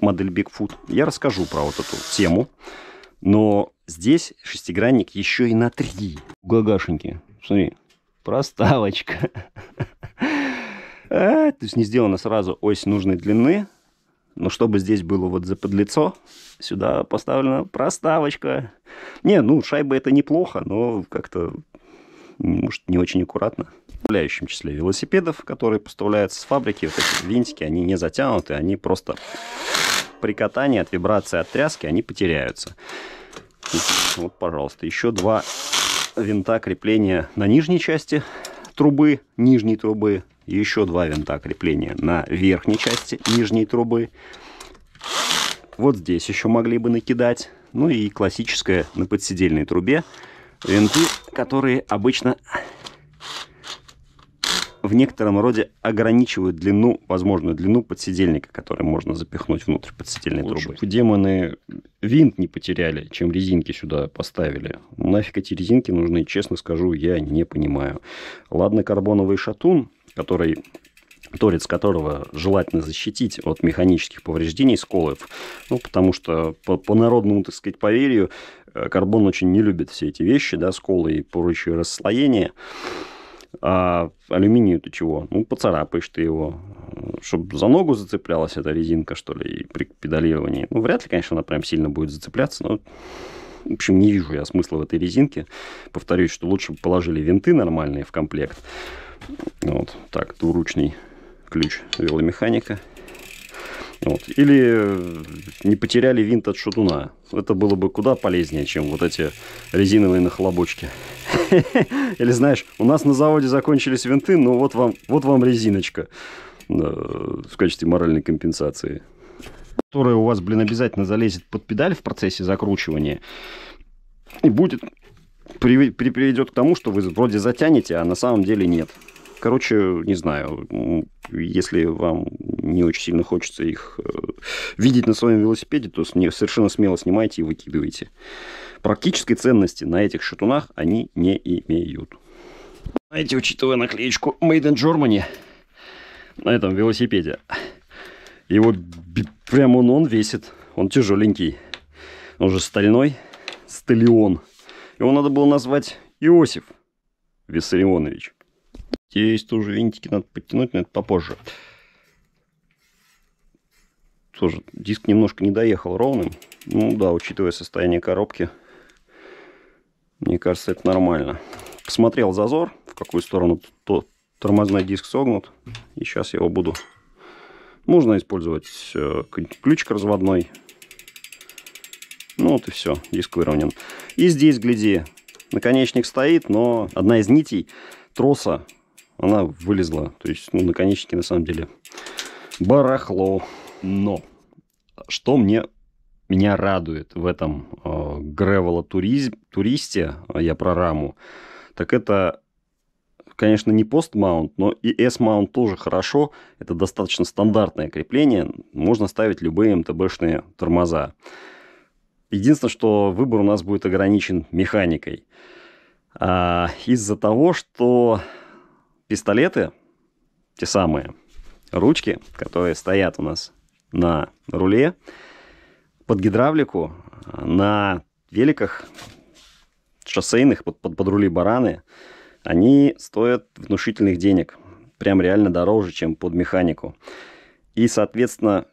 модель Bigfoot, я расскажу про вот эту тему. Но здесь шестигранник еще и на три. Гагашеньки. Смотри, проставочка. Э, то есть не сделана сразу ось нужной длины. Но чтобы здесь было вот заподлицо, сюда поставлена проставочка. Не, ну шайба это неплохо, но как-то, может, не очень аккуратно. В управляющем числе велосипедов, которые поставляются с фабрики, вот эти винтики, они не затянуты, они просто при катании от вибрации, от тряски они потеряются. Вот, пожалуйста, еще два винта крепления на нижней части трубы, нижней трубы. еще два винта крепления на верхней части нижней трубы. Вот здесь еще могли бы накидать. Ну и классическое на подседельной трубе винты, которые обычно в некотором роде ограничивают длину, возможную длину подсидельника, который можно запихнуть внутрь подсидельной Лучше трубы. демоны винт не потеряли, чем резинки сюда поставили. Нафиг эти резинки нужны, честно скажу, я не понимаю. Ладно, карбоновый шатун, который торец которого желательно защитить от механических повреждений сколов, ну, потому что по, по народному, так сказать, поверью, э, карбон очень не любит все эти вещи, да, сколы и прочие расслоения. А алюминию-то чего? Ну, поцарапаешь ты его. Чтобы за ногу зацеплялась эта резинка, что ли, при педалировании. Ну, вряд ли, конечно, она прям сильно будет зацепляться, но в общем, не вижу я смысла в этой резинке. Повторюсь, что лучше бы положили винты нормальные в комплект. Вот так, двуручный ключ веломеханика. Вот. Или э, не потеряли винт от шатуна. Это было бы куда полезнее, чем вот эти резиновые нахлобочки. Или знаешь, у нас на заводе закончились винты, но вот вам, вот вам резиночка э, в качестве моральной компенсации. Которая у вас, блин, обязательно залезет под педаль в процессе закручивания. И будет приведет к тому, что вы вроде затянете, а на самом деле нет. Короче, не знаю, если вам не очень сильно хочется их э, видеть на своем велосипеде, то совершенно смело снимайте и выкидывайте. Практической ценности на этих шатунах они не имеют. Знаете, учитывая наклеечку Made in Germany на этом велосипеде, его прям он, он весит, он тяжеленький, он же стальной, сталион. Его надо было назвать Иосиф Виссарионович. Здесь тоже винтики надо подтянуть, но это попозже. Тоже диск немножко не доехал ровным. Ну да, учитывая состояние коробки, мне кажется, это нормально. Посмотрел зазор, в какую сторону тот тормозной диск согнут. И сейчас я его буду... Можно использовать э, ключик разводной. Ну вот и все, диск выровнен. И здесь, гляди, наконечник стоит, но одна из нитей троса она вылезла. То есть, ну, наконечники на самом деле барахло. Но что мне меня радует в этом э, гревело-туристе, а я про раму, так это, конечно, не постмаунт, но и S-маунт тоже хорошо. Это достаточно стандартное крепление. Можно ставить любые МТБшные тормоза. Единственное, что выбор у нас будет ограничен механикой. А, из-за того, что пистолеты, те самые ручки, которые стоят у нас на руле, под гидравлику, на великах шоссейных, под, под, под рули бараны, они стоят внушительных денег. Прям реально дороже, чем под механику. И, соответственно,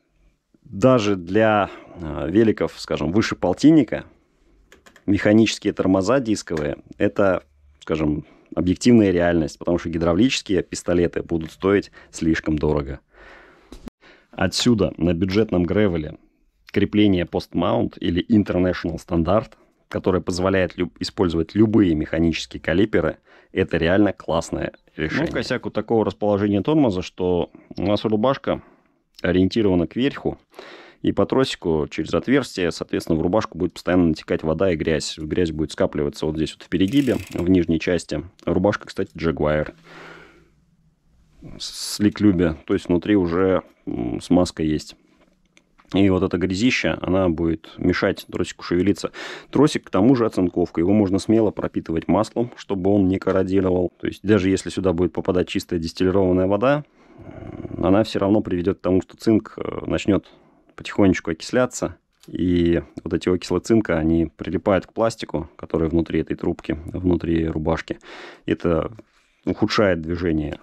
даже для э, великов, скажем, выше полтинника, механические тормоза дисковые, это, скажем, объективная реальность, потому что гидравлические пистолеты будут стоить слишком дорого. Отсюда на бюджетном гревеле крепление постмаунт или International стандарт, которое позволяет люб- использовать любые механические калиперы, это реально классное решение. Ну, косяк у такого расположения тормоза, что у нас рубашка ориентирована кверху, верху, и по тросику через отверстие, соответственно, в рубашку будет постоянно натекать вода и грязь. Грязь будет скапливаться вот здесь вот в перегибе, в нижней части. Рубашка, кстати, Jaguar с ликлюбе, то есть внутри уже смазка есть. И вот эта грязища, она будет мешать тросику шевелиться. Тросик, к тому же, оцинковка. Его можно смело пропитывать маслом, чтобы он не корродировал. То есть, даже если сюда будет попадать чистая дистиллированная вода, она все равно приведет к тому, что цинк э, начнет потихонечку окисляться, и вот эти окислы цинка, они прилипают к пластику, который внутри этой трубки, внутри рубашки. Это ухудшает движение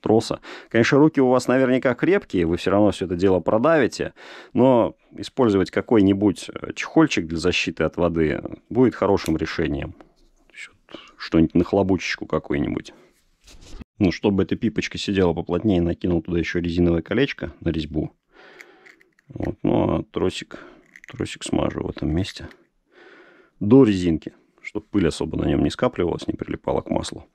троса. Конечно, руки у вас наверняка крепкие, вы все равно все это дело продавите, но использовать какой-нибудь э, чехольчик для защиты от воды будет хорошим решением. Что-нибудь на нахлобучечку какой нибудь Ну, чтобы эта пипочка сидела поплотнее, накинул туда еще резиновое колечко на резьбу вот, ну а тросик, тросик смажу в этом месте до резинки, чтобы пыль особо на нем не скапливалась, не прилипала к маслу.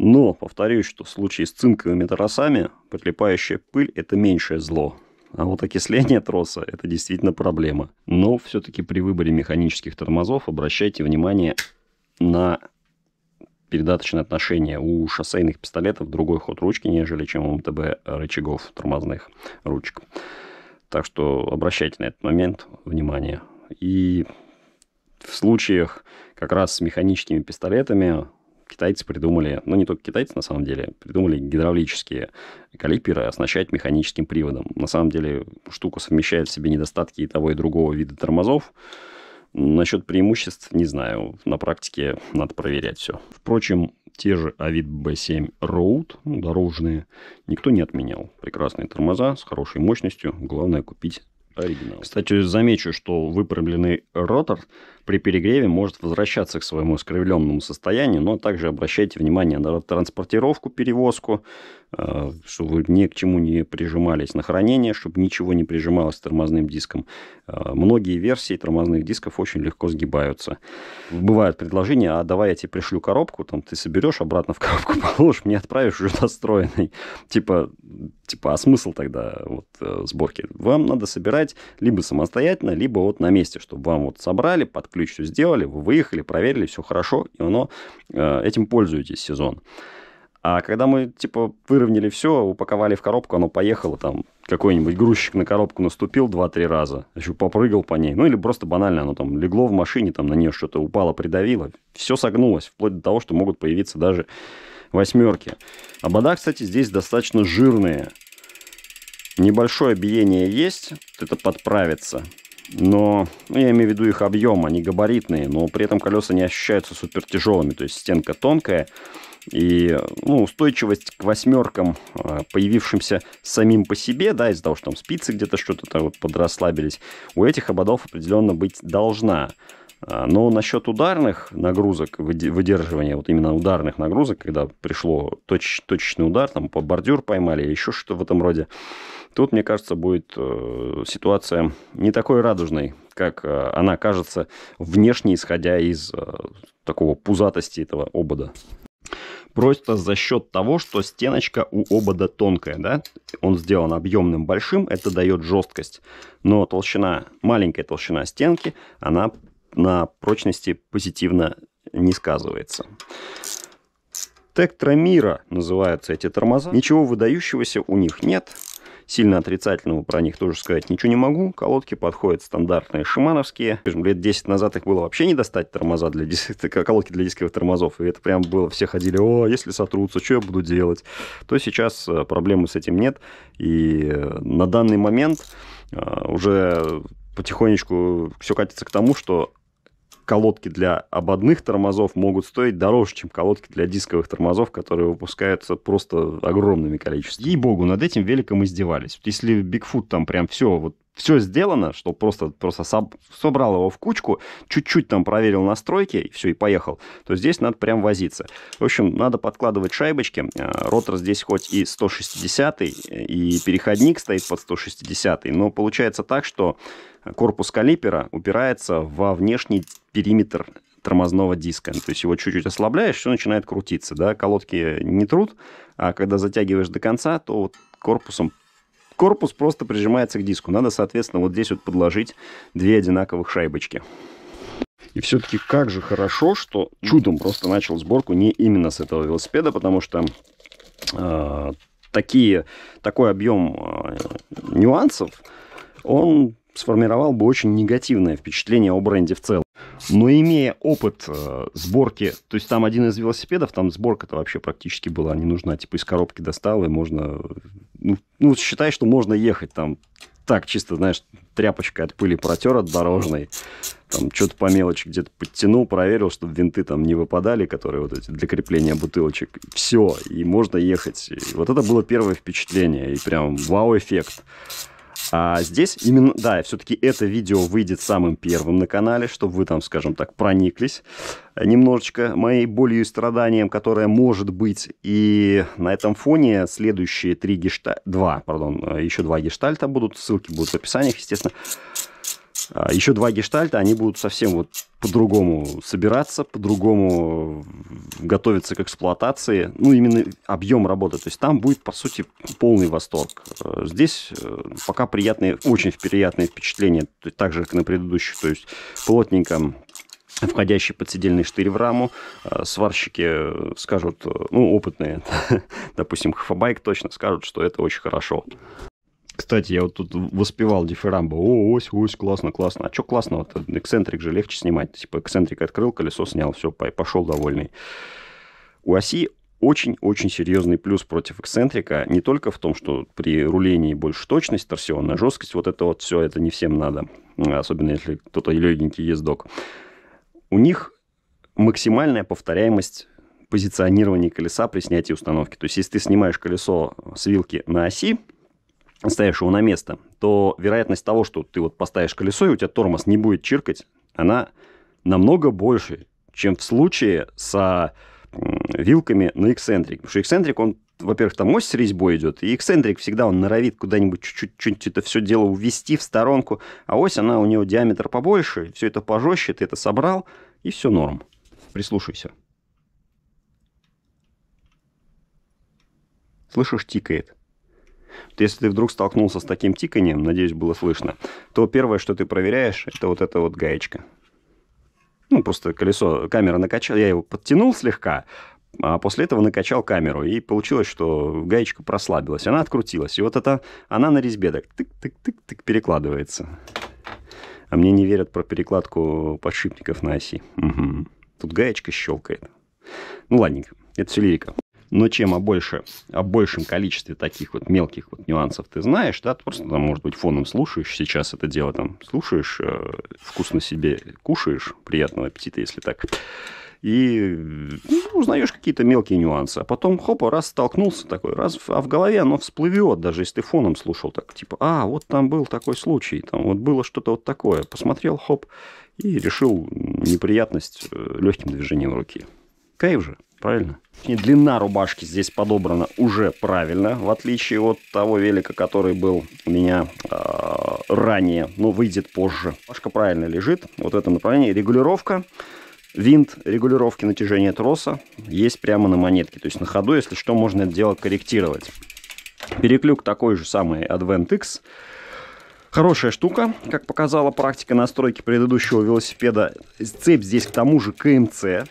Но, повторюсь, что в случае с цинковыми тросами прилипающая пыль – это меньшее зло. А вот окисление троса – это действительно проблема. Но все-таки при выборе механических тормозов обращайте внимание на передаточное отношение. У шоссейных пистолетов другой ход ручки, нежели чем у МТБ рычагов тормозных ручек. Так что обращайте на этот момент внимание. И в случаях как раз с механическими пистолетами китайцы придумали, ну не только китайцы на самом деле, придумали гидравлические калиперы оснащать механическим приводом. На самом деле штука совмещает в себе недостатки и того, и другого вида тормозов. Насчет преимуществ не знаю. На практике надо проверять все. Впрочем, те же Avid B7 Road, ну, дорожные, никто не отменял. Прекрасные тормоза с хорошей мощностью. Главное купить оригинал. Кстати, замечу, что выпрямленный ротор при перегреве может возвращаться к своему искривленному состоянию, но также обращайте внимание на транспортировку, перевозку, э, чтобы вы ни к чему не прижимались, на хранение, чтобы ничего не прижималось тормозным диском. Э, многие версии тормозных дисков очень легко сгибаются. Бывают предложения, а давай я тебе пришлю коробку, там ты соберешь, обратно в коробку положишь, мне отправишь уже настроенный. Типа, типа, а смысл тогда вот э, сборки? Вам надо собирать либо самостоятельно, либо вот на месте, чтобы вам вот собрали, подключили ключ все сделали, вы выехали, проверили, все хорошо, и оно, э, этим пользуетесь сезон. А когда мы, типа, выровняли все, упаковали в коробку, оно поехало, там, какой-нибудь грузчик на коробку наступил 2-3 раза, еще попрыгал по ней, ну, или просто банально оно там легло в машине, там, на нее что-то упало, придавило, все согнулось, вплоть до того, что могут появиться даже восьмерки. Обода, а кстати, здесь достаточно жирные. Небольшое биение есть, это подправится но ну, я имею в виду их объем, они габаритные, но при этом колеса не ощущаются супер тяжелыми, то есть стенка тонкая и ну, устойчивость к восьмеркам, а, появившимся самим по себе, да, из-за того, что там спицы где-то что-то там вот подрасслабились, у этих ободов определенно быть должна. А, но насчет ударных нагрузок, выдерживания вот именно ударных нагрузок, когда пришло точ, точечный удар, там по бордюр поймали, еще что в этом роде, Тут, мне кажется, будет э, ситуация не такой радужной, как э, она кажется внешне, исходя из э, такого пузатости этого обода просто за счет того, что стеночка у обода тонкая, да, он сделан объемным большим, это дает жесткость, но толщина, маленькая толщина стенки, она на прочности позитивно не сказывается. Тектромира называются эти тормоза. Ничего выдающегося у них нет. Сильно отрицательного про них тоже сказать ничего не могу. Колодки подходят стандартные шимановские. Лет 10 назад их было вообще не достать тормоза для дис... колодки для дисковых тормозов. И это прям было, все ходили, о, если сотрутся, что я буду делать? То сейчас э, проблемы с этим нет. И э, на данный момент э, уже потихонечку все катится к тому, что колодки для ободных тормозов могут стоить дороже, чем колодки для дисковых тормозов, которые выпускаются просто огромными количествами. Ей-богу, над этим великом издевались. Если Бигфут там прям все вот все сделано, что просто, просто собрал его в кучку, чуть-чуть там проверил настройки, и все, и поехал, то здесь надо прям возиться. В общем, надо подкладывать шайбочки. Э, ротор здесь хоть и 160 и переходник стоит под 160 но получается так, что корпус калипера упирается во внешний периметр тормозного диска. То есть его чуть-чуть ослабляешь, все начинает крутиться. Да? Колодки не трут, а когда затягиваешь до конца, то вот корпусом корпус просто прижимается к диску. Надо, соответственно, вот здесь вот подложить две одинаковых шайбочки. И все-таки как же хорошо, что чудом просто начал сборку не именно с этого велосипеда, потому что э, такие, такой объем э, а, нюансов, он сформировал бы очень негативное впечатление о бренде в целом. Но имея опыт э, сборки, то есть там один из велосипедов, там сборка-то вообще практически была не нужна, типа из коробки достал, и можно, ну, ну считай, что можно ехать там так, чисто, знаешь, тряпочкой от пыли протер от дорожной, там что-то по мелочи где-то подтянул, проверил, чтобы винты там не выпадали, которые вот эти для крепления бутылочек. Все, и можно ехать. И вот это было первое впечатление, и прям вау-эффект. Wow а здесь именно, да, все-таки это видео выйдет самым первым на канале, чтобы вы там, скажем так, прониклись э, немножечко моей болью и страданием, которое может быть. И на этом фоне следующие три гешта... Два, пардон, э, еще два гештальта будут, ссылки будут в описании, естественно. А Еще два гештальта, они будут совсем вот по-другому собираться, по-другому готовиться к эксплуатации. Ну, именно объем работы. То есть там будет, по сути, полный восторг. Э, здесь э, пока приятные, очень приятные впечатления, так же, как на предыдущих. То есть плотненько входящий подседельный штырь в раму. Э, сварщики скажут, ну, опытные, допустим, Хафабайк точно скажут, что это очень хорошо кстати, я вот тут воспевал дифирамбо. О, ось, ось, классно, классно. А что классно? то Эксцентрик же легче снимать. Типа эксцентрик открыл, колесо снял, все, пошел довольный. У оси очень-очень серьезный плюс против эксцентрика не только в том, что при рулении больше точность, торсионная жесткость, вот это вот все, это не всем надо, особенно если кто-то легенький ездок. У них максимальная повторяемость позиционирования колеса при снятии установки. То есть, если ты снимаешь колесо с вилки на оси, стоявшего на место, то вероятность того, что ты вот поставишь колесо, и у тебя тормоз не будет чиркать, она намного больше, чем в случае с вилками на эксцентрик. Потому что эксцентрик, он, во-первых, там ось с резьбой идет, и эксцентрик всегда он норовит куда-нибудь чуть-чуть это все дело увести в сторонку, а ось, она у него диаметр побольше, все это пожестче, ты это собрал, и все норм. Прислушайся. Слышишь, тикает. Вот если ты вдруг столкнулся с таким тиканием, надеюсь, было слышно, то первое, что ты проверяешь, это вот эта вот гаечка. Ну, просто колесо, камера накачал, я его подтянул слегка, а после этого накачал камеру, и получилось, что гаечка прослабилась, она открутилась, и вот это, она на резьбе так тык-тык-тык-тык перекладывается. А мне не верят про перекладку подшипников на оси. Угу. Тут гаечка щелкает. Ну, ладненько, это все лирика. Но чем о, больше, о большем количестве таких вот мелких вот нюансов ты знаешь, да, ты просто там, может быть, фоном слушаешь сейчас это дело, там, слушаешь, э, вкусно себе кушаешь, приятного аппетита, если так, и ну, узнаешь какие-то мелкие нюансы. А потом, хопа, раз столкнулся такой, раз, а в голове оно всплывет, даже если ты фоном слушал, так типа, а, вот там был такой случай, там вот было что-то вот такое. Посмотрел, хоп, и решил неприятность э, легким движением руки. Кайф же. Правильно? И длина рубашки здесь подобрана уже правильно, в отличие от того велика, который был у меня э, ранее, но выйдет позже. Рубашка правильно лежит, вот это направление. Регулировка, винт регулировки натяжения троса есть прямо на монетке. То есть на ходу, если что, можно это дело корректировать. Переклюк такой же самый Advent X. Хорошая штука, как показала практика настройки предыдущего велосипеда. Цепь здесь к тому же КМЦ.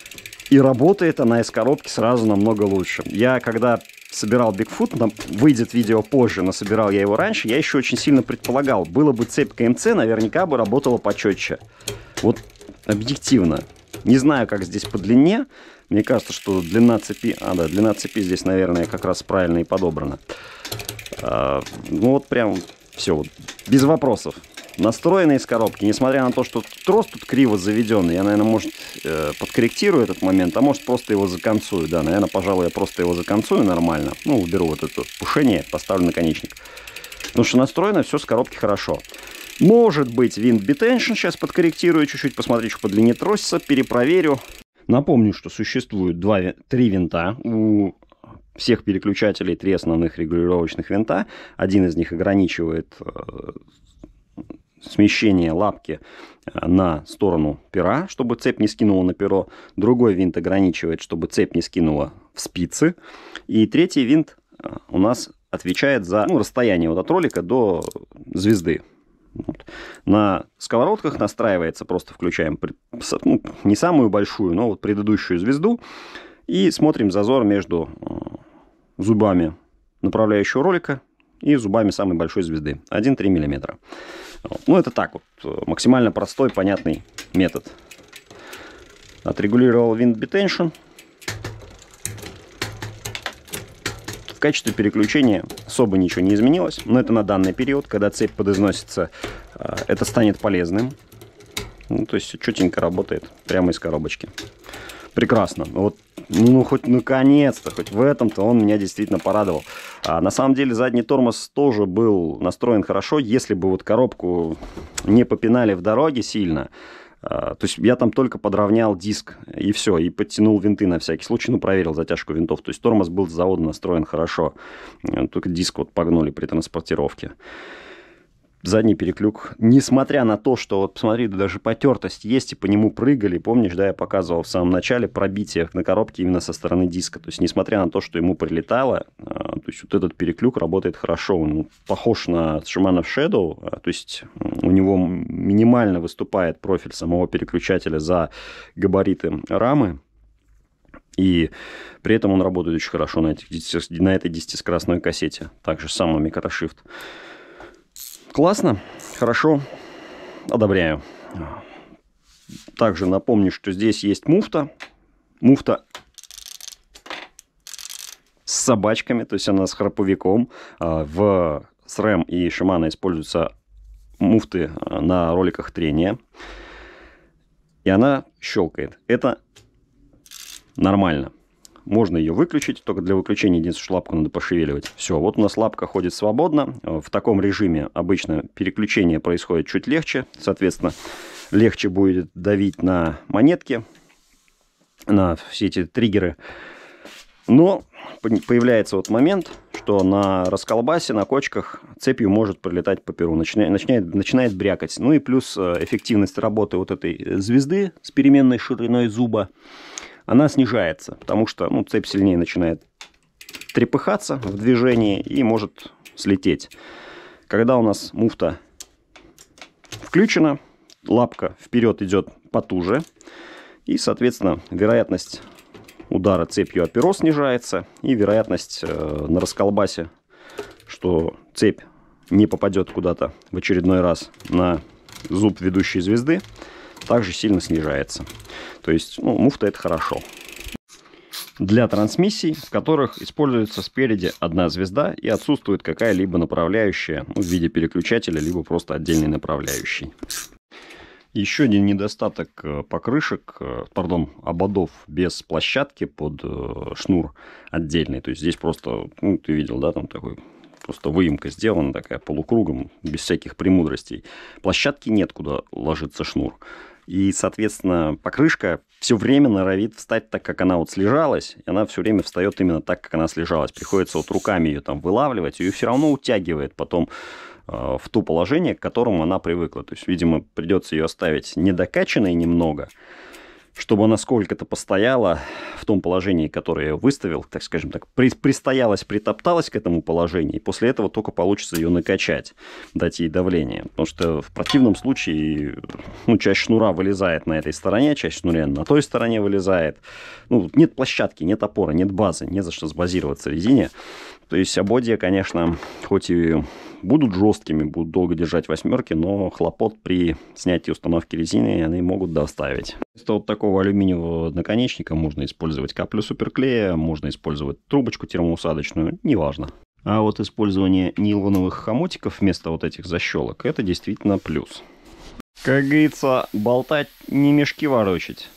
И работает она из коробки сразу намного лучше. Я когда собирал Бигфут, там выйдет видео позже, но собирал я его раньше, я еще очень сильно предполагал, было бы цепь КМЦ, наверняка бы работала почетче. Вот объективно. Не знаю, как здесь по длине. Мне кажется, что длина цепи... А, да, длина цепи здесь, наверное, как раз правильно и подобрана. А, ну вот прям все, без вопросов настроена из коробки, несмотря на то, что трос тут криво заведенный. Я, наверное, может, э, подкорректирую этот момент, а может, просто его законцую. Да, наверное, пожалуй, я просто его законцую нормально. Ну, уберу вот это пушение, поставлю наконечник. Потому что настроено все с коробки хорошо. Может быть, винт битеншн сейчас подкорректирую чуть-чуть, посмотрю, что по длине тросится, перепроверю. Напомню, что существует два, три винта у всех переключателей, три основных регулировочных винта. Один из них ограничивает э, смещение лапки э, на сторону пера, чтобы цепь не скинула на перо. Другой винт ограничивает, чтобы цепь не скинула в спицы. И третий винт э, у нас отвечает за ну, расстояние вот от ролика до звезды. Вот. На сковородках настраивается, просто включаем ну, не самую большую, но вот предыдущую звезду. И смотрим зазор между э, зубами направляющего ролика и зубами самой большой звезды. 1-3 миллиметра. Ну, это так вот, максимально простой, понятный метод. Отрегулировал wind detention. В качестве переключения особо ничего не изменилось, но это на данный период, когда цепь подизносится, э, это станет полезным. Ну, то есть четенько работает прямо из коробочки прекрасно. Вот, ну, хоть наконец-то, хоть в этом-то он меня действительно порадовал. А, на самом деле задний тормоз тоже был настроен хорошо, если бы вот коробку не попинали в дороге сильно, а, то есть я там только подровнял диск и все, и подтянул винты на всякий случай, ну проверил затяжку винтов. То есть тормоз был с завода настроен хорошо, только диск вот погнули при транспортировке задний переклюк, несмотря на то, что, вот посмотри, даже потертость есть, и по нему прыгали, помнишь, да, я показывал в самом начале пробитие на коробке именно со стороны диска, то есть несмотря на то, что ему прилетало, а, то есть вот этот переклюк работает хорошо, он похож на Шиманов Shadow, а, то есть у него минимально выступает профиль самого переключателя за габариты рамы, и при этом он работает очень хорошо на, этих, на этой 10-скоростной кассете, также сам микрошифт. Microshift. Классно, хорошо, одобряю. Также напомню, что здесь есть муфта. Муфта с собачками, то есть она с храповиком. А, в SRAM и Shimano используются муфты а, на роликах трения. И она щелкает. Это нормально. Можно ее выключить, только для выключения единственную лапку надо пошевеливать. Все, вот у нас лапка ходит свободно. Э, в таком режиме обычно переключение происходит чуть легче. Соответственно, легче будет давить на монетки, на все эти триггеры. Но появляется вот момент, что на расколбасе, на кочках цепью может пролетать по перу, начинает, начинает, начинает брякать. Ну и плюс э, эффективность работы вот этой звезды с переменной шириной зуба она снижается, потому что ну, цепь сильнее начинает трепыхаться в движении и может слететь. Когда у нас муфта включена, лапка вперед идет потуже, и, соответственно, вероятность удара цепью о перо снижается, и вероятность э, на расколбасе, что цепь не попадет куда-то в очередной раз на зуб ведущей звезды, также сильно снижается. То есть ну, муфта это хорошо. Для трансмиссий, в которых используется спереди одна звезда и отсутствует какая-либо направляющая ну, в виде переключателя, либо просто отдельный направляющий. Еще один недостаток э, покрышек, э, пардон, ободов без площадки под э, шнур отдельный. То есть здесь просто, ну, ты видел, да, там такой просто выемка сделана такая полукругом, без всяких премудростей. Площадки нет, куда ложится шнур. И, соответственно, покрышка все время норовит встать так, как она вот слежалась, и она все время встает именно так, как она слежалась. Приходится вот руками ее там вылавливать, и ее все равно утягивает потом э, в то положение, к которому она привыкла. То есть, видимо, придется ее оставить недокачанной немного, чтобы она сколько-то постояла в том положении, которое я выставил, так скажем так, при, пристоялась, притопталась к этому положению, и после этого только получится ее накачать, дать ей давление. Потому что в противном случае ну, часть шнура вылезает на этой стороне, часть шнуря на той стороне вылезает. Ну, нет площадки, нет опоры, нет базы, не за что сбазироваться резине. То есть ободья, конечно, хоть и будут жесткими, будут долго держать восьмерки, но хлопот при снятии установки резины они могут доставить. Вместо вот такого алюминиевого наконечника можно использовать каплю суперклея, можно использовать трубочку термоусадочную, неважно. А вот использование нейлоновых хомутиков вместо вот этих защелок, это действительно плюс. Как говорится, болтать не мешки ворочать.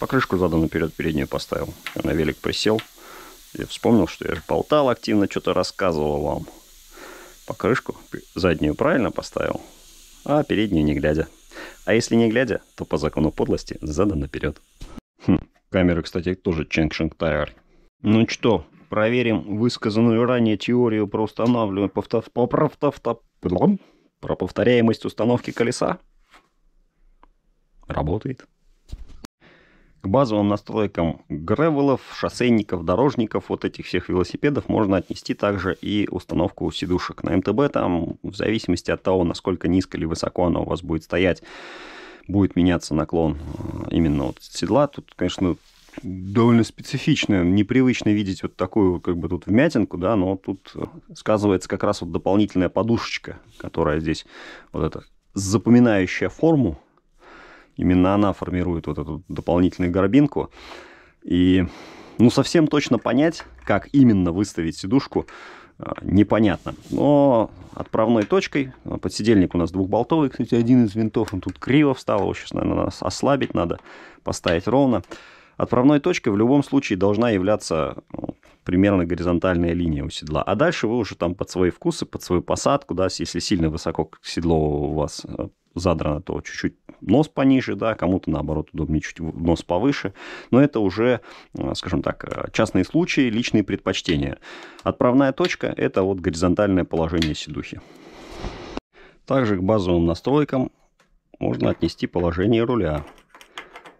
Покрышку задом наперед переднюю поставил. Я на велик присел, я вспомнил, что я же болтал активно, что-то рассказывал вам. Покрышку заднюю правильно поставил, а переднюю не глядя. А если не глядя, то по закону подлости задом наперед. Хм, Камера, кстати, тоже Ченгшинг Тайр. Ну что, проверим высказанную ранее теорию про устанавливаемую про повторяемость установки колеса. Работает к базовым настройкам гревелов, шоссейников, дорожников, вот этих всех велосипедов можно отнести также и установку сидушек. На МТБ там, в зависимости от того, насколько низко или высоко оно у вас будет стоять, будет меняться наклон э, именно от седла. Тут, конечно, довольно специфично, непривычно видеть вот такую как бы тут вмятинку, да, но тут сказывается как раз вот дополнительная подушечка, которая здесь вот эта запоминающая форму, Именно она формирует вот эту дополнительную горбинку. И ну, совсем точно понять, как именно выставить сидушку, э, непонятно. Но отправной точкой, э, подсидельник у нас двухболтовый, кстати, один из винтов, он тут криво встал, его сейчас, наверное, нас ослабить надо, поставить ровно. Отправной точкой в любом случае должна являться ну, примерно горизонтальная линия у седла. А дальше вы уже там под свои вкусы, под свою посадку, да, если сильно высоко седло у вас э, задрано, то чуть-чуть нос пониже, да, кому-то наоборот удобнее чуть нос повыше. Но это уже, э, скажем так, э, частные случаи, личные предпочтения. Отправная точка – это вот горизонтальное положение седухи. Также к базовым настройкам можно отнести положение руля,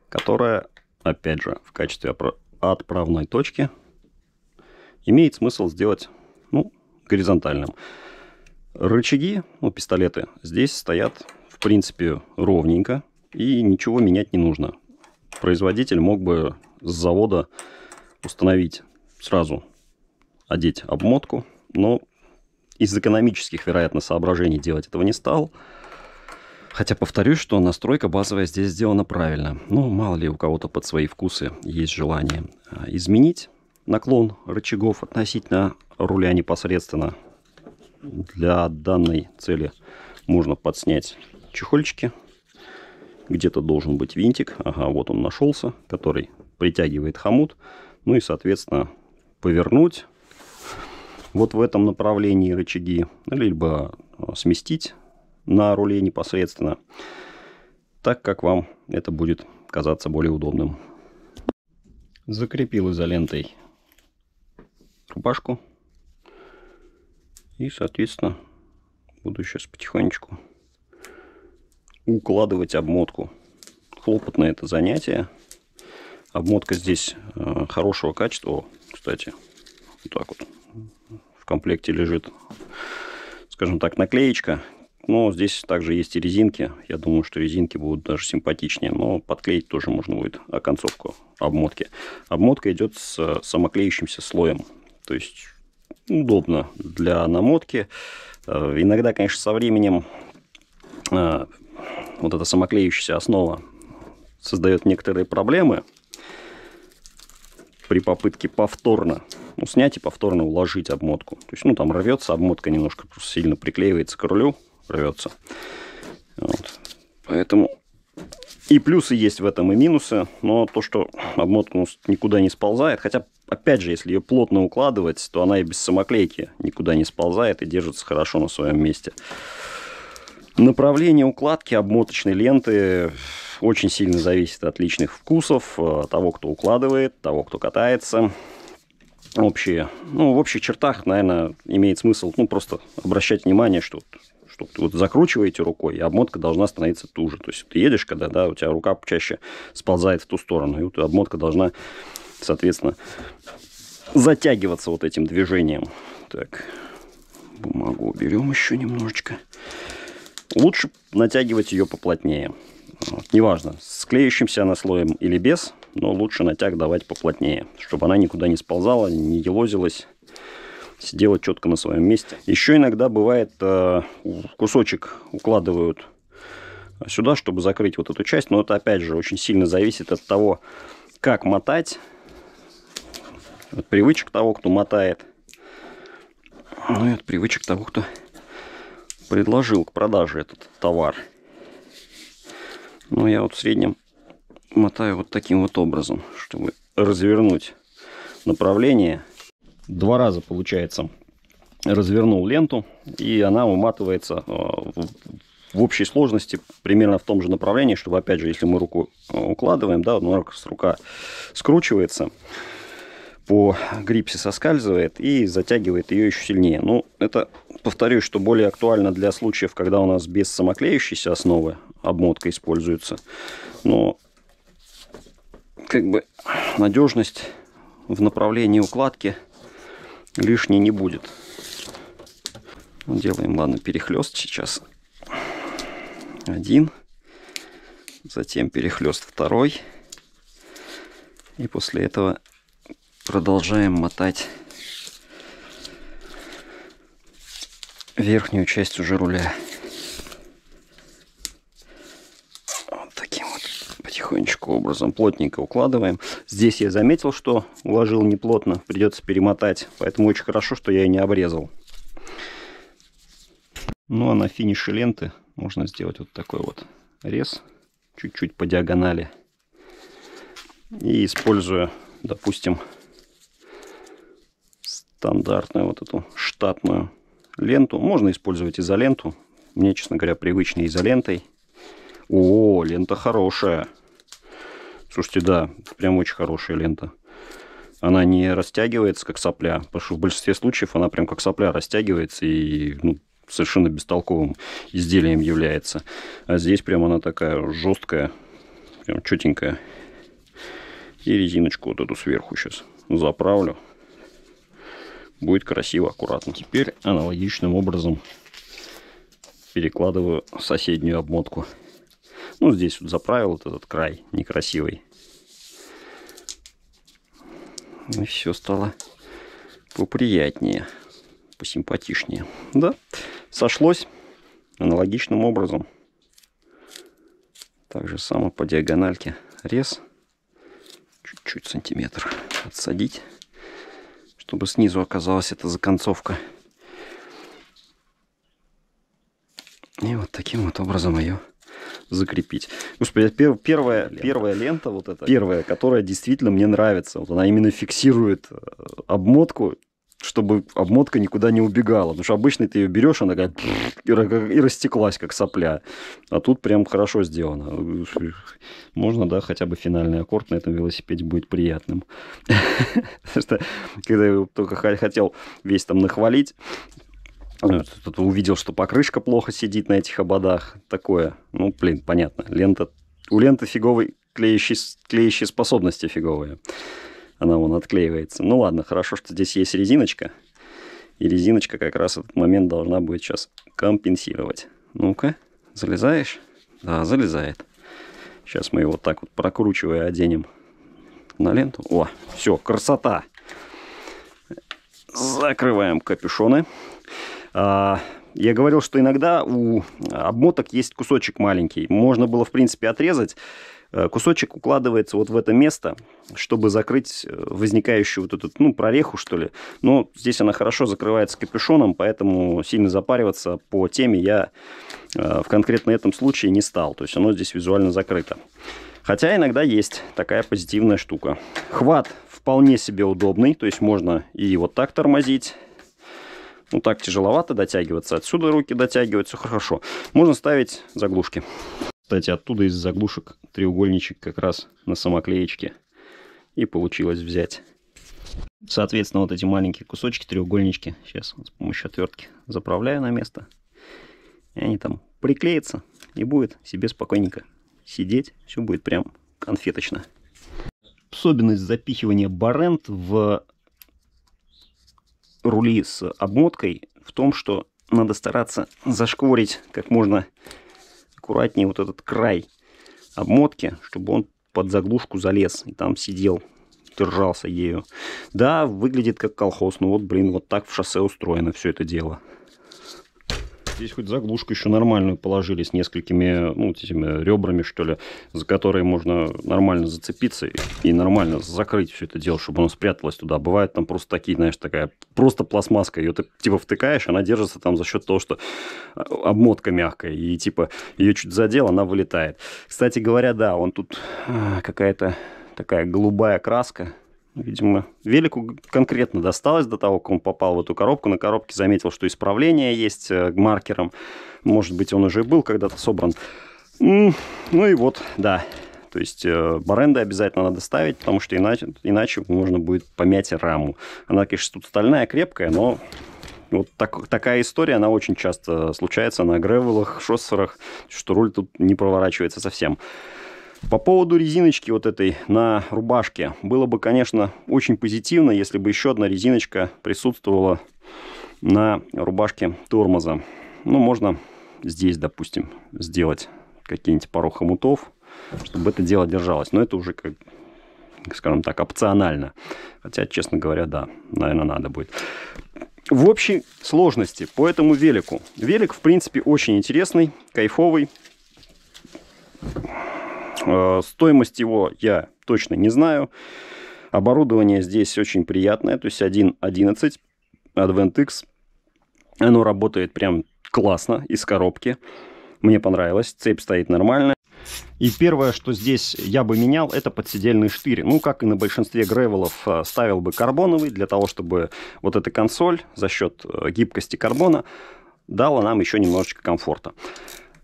которое, опять же, в качестве отправной точки – имеет смысл сделать ну, горизонтальным. Рычаги, ну, пистолеты, здесь стоят, в принципе, ровненько, и ничего менять не нужно. Производитель мог бы с завода установить сразу, одеть обмотку, но из экономических, вероятно, соображений делать этого не стал. Хотя повторюсь, что настройка базовая здесь сделана правильно. Ну, мало ли у кого-то под свои вкусы есть желание а, изменить наклон рычагов относительно руля непосредственно. Для данной цели можно подснять чехольчики. Где-то должен быть винтик. Ага, вот он нашелся, который притягивает хомут. Ну и, соответственно, повернуть вот в этом направлении рычаги. Ну, либо а, сместить на руле непосредственно. Так как вам это будет казаться более удобным. Закрепил изолентой рубашку. И, соответственно, буду сейчас потихонечку укладывать обмотку. Хлопотное это занятие. Обмотка здесь э, хорошего качества. О, кстати, вот так вот. В комплекте лежит, скажем так, наклеечка. Но здесь также есть и резинки. Я думаю, что резинки будут даже симпатичнее. Но подклеить тоже можно будет оконцовку обмотки. Обмотка идет с э, самоклеющимся слоем. То есть удобно для намотки. Э, иногда, конечно, со временем э, вот эта самоклеющаяся основа создает некоторые проблемы при попытке повторно ну, снять и повторно уложить обмотку. То есть, ну, там рвется обмотка немножко, просто сильно приклеивается к рулю, рвется. Вот. Поэтому и плюсы есть в этом, и минусы, но то, что обмотка ну, никуда не сползает, хотя, опять же, если ее плотно укладывать, то она и без самоклейки никуда не сползает и держится хорошо на своем месте. Направление укладки обмоточной ленты очень сильно зависит от личных вкусов, э, того, кто укладывает, того, кто катается. Общие, ну, в общих чертах, наверное, имеет смысл, ну, просто обращать внимание, что штуку. Вот закручиваете рукой, и обмотка должна становиться туже. То есть ты едешь, когда да, у тебя рука чаще сползает в ту сторону, и вот обмотка должна, соответственно, затягиваться вот этим движением. Так, бумагу уберем еще немножечко. Лучше натягивать ее поплотнее. Вот, неважно, с клеящимся она слоем или без, но лучше натяг давать поплотнее, чтобы она никуда не сползала, не елозилась, сидела четко на своем месте. Еще иногда бывает э, кусочек укладывают сюда, чтобы закрыть вот эту часть. Но это, опять же, очень сильно зависит от того, как мотать. От привычек того, кто мотает. Ну и от привычек того, кто предложил к продаже этот товар. Но ну, я вот в среднем мотаю вот таким вот образом, чтобы развернуть направление два раза получается развернул ленту, и она уматывается э, в общей сложности примерно в том же направлении, чтобы, опять же, если мы руку э, укладываем, да, ну, рука скручивается, по грипсе соскальзывает и затягивает ее еще сильнее. Ну, это, повторюсь, что более актуально для случаев, когда у нас без самоклеющейся основы обмотка используется. Но, как бы, надежность в направлении укладки – лишней не будет. Ну, делаем, ладно, перехлест сейчас. Один. Затем перехлест второй. И после этого продолжаем мотать верхнюю часть уже руля. потихонечку образом плотненько укладываем. Здесь я заметил, что уложил неплотно, придется перемотать. Поэтому очень хорошо, что я и не обрезал. Ну а на финише ленты можно сделать вот такой вот рез, чуть-чуть по диагонали. И используя, допустим, стандартную вот эту штатную ленту. Можно использовать изоленту. Мне, честно говоря, привычнее изолентой. О, лента хорошая. Слушайте, да, прям очень хорошая лента. Она не растягивается, как сопля, потому что в большинстве случаев она прям как сопля растягивается и ну, совершенно бестолковым изделием является. А здесь прям она такая жесткая, прям четенькая. И резиночку вот эту сверху сейчас заправлю. Будет красиво, аккуратно. Теперь аналогичным образом перекладываю соседнюю обмотку. Ну, здесь вот заправил вот этот край некрасивый. И все стало поприятнее, посимпатичнее. Да, сошлось аналогичным образом. Так же само по диагональке рез. Чуть-чуть сантиметр отсадить, чтобы снизу оказалась эта законцовка. И вот таким вот образом ее закрепить. Господи, пер, первая, лента. первая лента вот эта. Первая, которая действительно мне нравится. Вот она именно фиксирует э, обмотку, чтобы обмотка никуда не убегала. Потому что обычно ты ее берешь, она такая и растеклась, как сопля. А тут прям хорошо сделано. Можно, да, хотя бы финальный аккорд на этом велосипеде будет приятным. когда я только хотел весь там нахвалить, ну, увидел, что покрышка плохо сидит на этих ободах. Такое. Ну, блин, понятно. Лента... У ленты фиговой клеящие, клеящие способности фиговые. Она вон отклеивается. Ну ладно, хорошо, что здесь есть резиночка. И резиночка как раз этот момент должна будет сейчас компенсировать. Ну-ка, залезаешь? Да, залезает. Сейчас мы его так вот прокручивая оденем на ленту. О, все, красота! Закрываем капюшоны. А, я говорил, что иногда у а, обмоток есть кусочек маленький. Можно было, в принципе, отрезать. Э, кусочек укладывается вот в это место, чтобы закрыть э, возникающую вот эту, ну, прореху, что ли. Но здесь она хорошо закрывается капюшоном, поэтому сильно запариваться по теме я э, в конкретно этом случае не стал. То есть оно здесь визуально закрыто. Хотя иногда есть такая позитивная штука. Хват вполне себе удобный, то есть можно и вот так тормозить, ну так тяжеловато дотягиваться, отсюда руки дотягиваются, хорошо. Можно ставить заглушки. Кстати, оттуда из заглушек треугольничек как раз на самоклеечке и получилось взять. Соответственно, вот эти маленькие кусочки, треугольнички, сейчас с помощью отвертки заправляю на место. И они там приклеятся и будет себе спокойненько сидеть. Все будет прям конфеточно. Особенность запихивания барент в рули с обмоткой в том, что надо стараться зашкворить как можно аккуратнее вот этот край обмотки, чтобы он под заглушку залез и там сидел, держался ею. Да, выглядит как колхоз, но вот, блин, вот так в шоссе устроено все это дело здесь хоть заглушку еще нормальную положили с несколькими, ну, этими ребрами, что ли, за которые можно нормально зацепиться и нормально закрыть все это дело, чтобы оно спряталось туда. Бывает там просто такие, знаешь, такая просто пластмасска, ее ты типа втыкаешь, она держится там за счет того, что а, обмотка мягкая, и типа ее чуть задел, она вылетает. Кстати говоря, да, он тут а, какая-то такая голубая краска, Видимо, велику конкретно досталось до того, как он попал в эту коробку. На коробке заметил, что исправление есть э, маркером. Может быть, он уже был когда-то собран. Ну и вот, да. То есть э, баренды обязательно надо ставить, потому что иначе, иначе можно будет помять раму. Она, конечно, тут стальная, крепкая, но вот так, такая история, она очень часто случается на гревелах, шоссерах, что руль тут не проворачивается совсем. По поводу резиночки вот этой на рубашке. Было бы, конечно, очень позитивно, если бы еще одна резиночка присутствовала на рубашке тормоза. Ну, можно здесь, допустим, сделать какие-нибудь пару хомутов, чтобы это дело держалось. Но это уже, как, скажем так, опционально. Хотя, честно говоря, да, наверное, надо будет. В общей сложности по этому велику. Велик, в принципе, очень интересный, кайфовый. Э, стоимость его я точно не знаю. Оборудование здесь очень приятное, то есть 1.11 AdventX. Оно работает прям классно из коробки. Мне понравилось, цепь стоит нормальная И первое, что здесь я бы менял, это подсидельные штыри. Ну, как и на большинстве гревелов, э, ставил бы карбоновый, для того, чтобы вот эта консоль за счет э, гибкости карбона дала нам еще немножечко комфорта.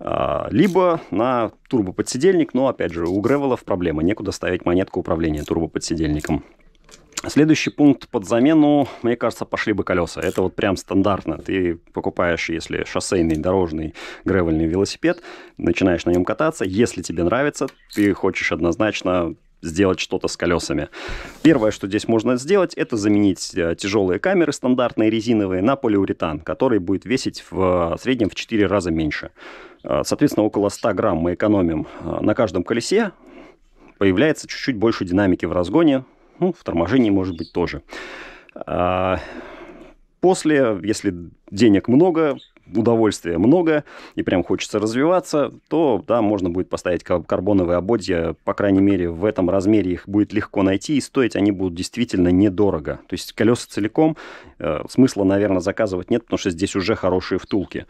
А, либо на турбоподсидельник, но, опять же, у гревелов проблема, некуда ставить монетку управления турбоподсидельником. Следующий пункт под замену, мне кажется, пошли бы колеса. Это вот прям стандартно. Ты покупаешь, если шоссейный, дорожный, гревельный велосипед, начинаешь на нем кататься. Если тебе нравится, ты хочешь однозначно сделать что-то с колесами. Первое, что здесь можно сделать, это заменить э, тяжелые камеры стандартные резиновые на полиуретан, который будет весить в э, среднем в 4 раза меньше. Э, соответственно, около 100 грамм мы экономим на каждом колесе. Появляется чуть-чуть больше динамики в разгоне, ну, в торможении, может быть, тоже. А, после, если денег много, удовольствия много и прям хочется развиваться, то да, можно будет поставить карбоновые ободья, по крайней мере, в этом размере их будет легко найти, и стоить они будут действительно недорого. То есть колеса целиком э, смысла, наверное, заказывать нет, потому что здесь уже хорошие втулки.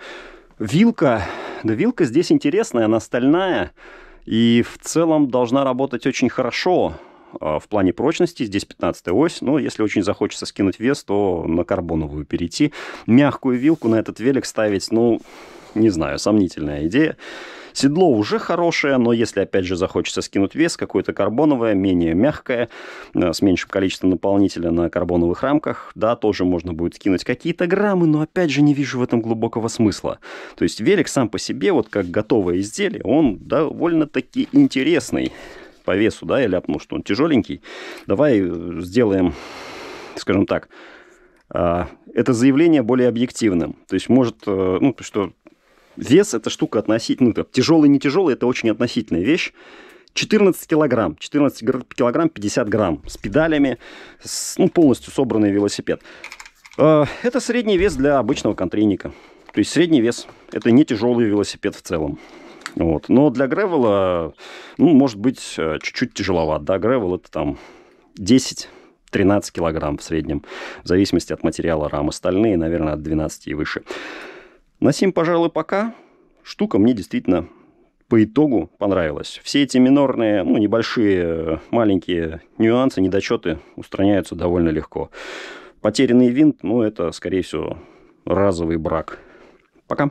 Вилка, да вилка здесь интересная, она стальная, и в целом должна работать очень хорошо. А, в плане прочности здесь 15 ось, но ну, если очень захочется скинуть вес, то на карбоновую перейти. Мягкую вилку на этот велик ставить, ну, не знаю, сомнительная идея. Седло уже хорошее, но если опять же захочется скинуть вес, какое-то карбоновое, менее мягкое, э, с меньшим количеством наполнителя на карбоновых рамках, да, тоже можно будет скинуть какие-то граммы, но опять же не вижу в этом глубокого смысла. То есть велик сам по себе, вот как готовое изделие, он довольно-таки интересный по весу, да, я ляпнул, что он тяжеленький. Давай э, сделаем, скажем так, а, это заявление более объективным. То есть, может, э, ну, что вес – это штука относительно, ну, тяжелый, не тяжелый – это очень относительная вещь. 14 килограмм, 14 килограмм 50 грамм с педалями, с, ну, полностью собранный велосипед. А, это средний вес для обычного контрейника. То есть средний вес – это не тяжелый велосипед в целом. Вот. Но для гревела, ну, может быть, э, чуть-чуть тяжеловат. Да, гревел это там 10 13 килограмм в среднем, в зависимости от материала рамы, стальные, наверное, от 12 и выше. На сим, пожалуй, пока. Штука мне действительно по итогу понравилась. Все эти минорные, ну, небольшие, э, маленькие нюансы, недочеты устраняются довольно легко. Потерянный винт, ну, это, скорее всего, разовый брак. Пока.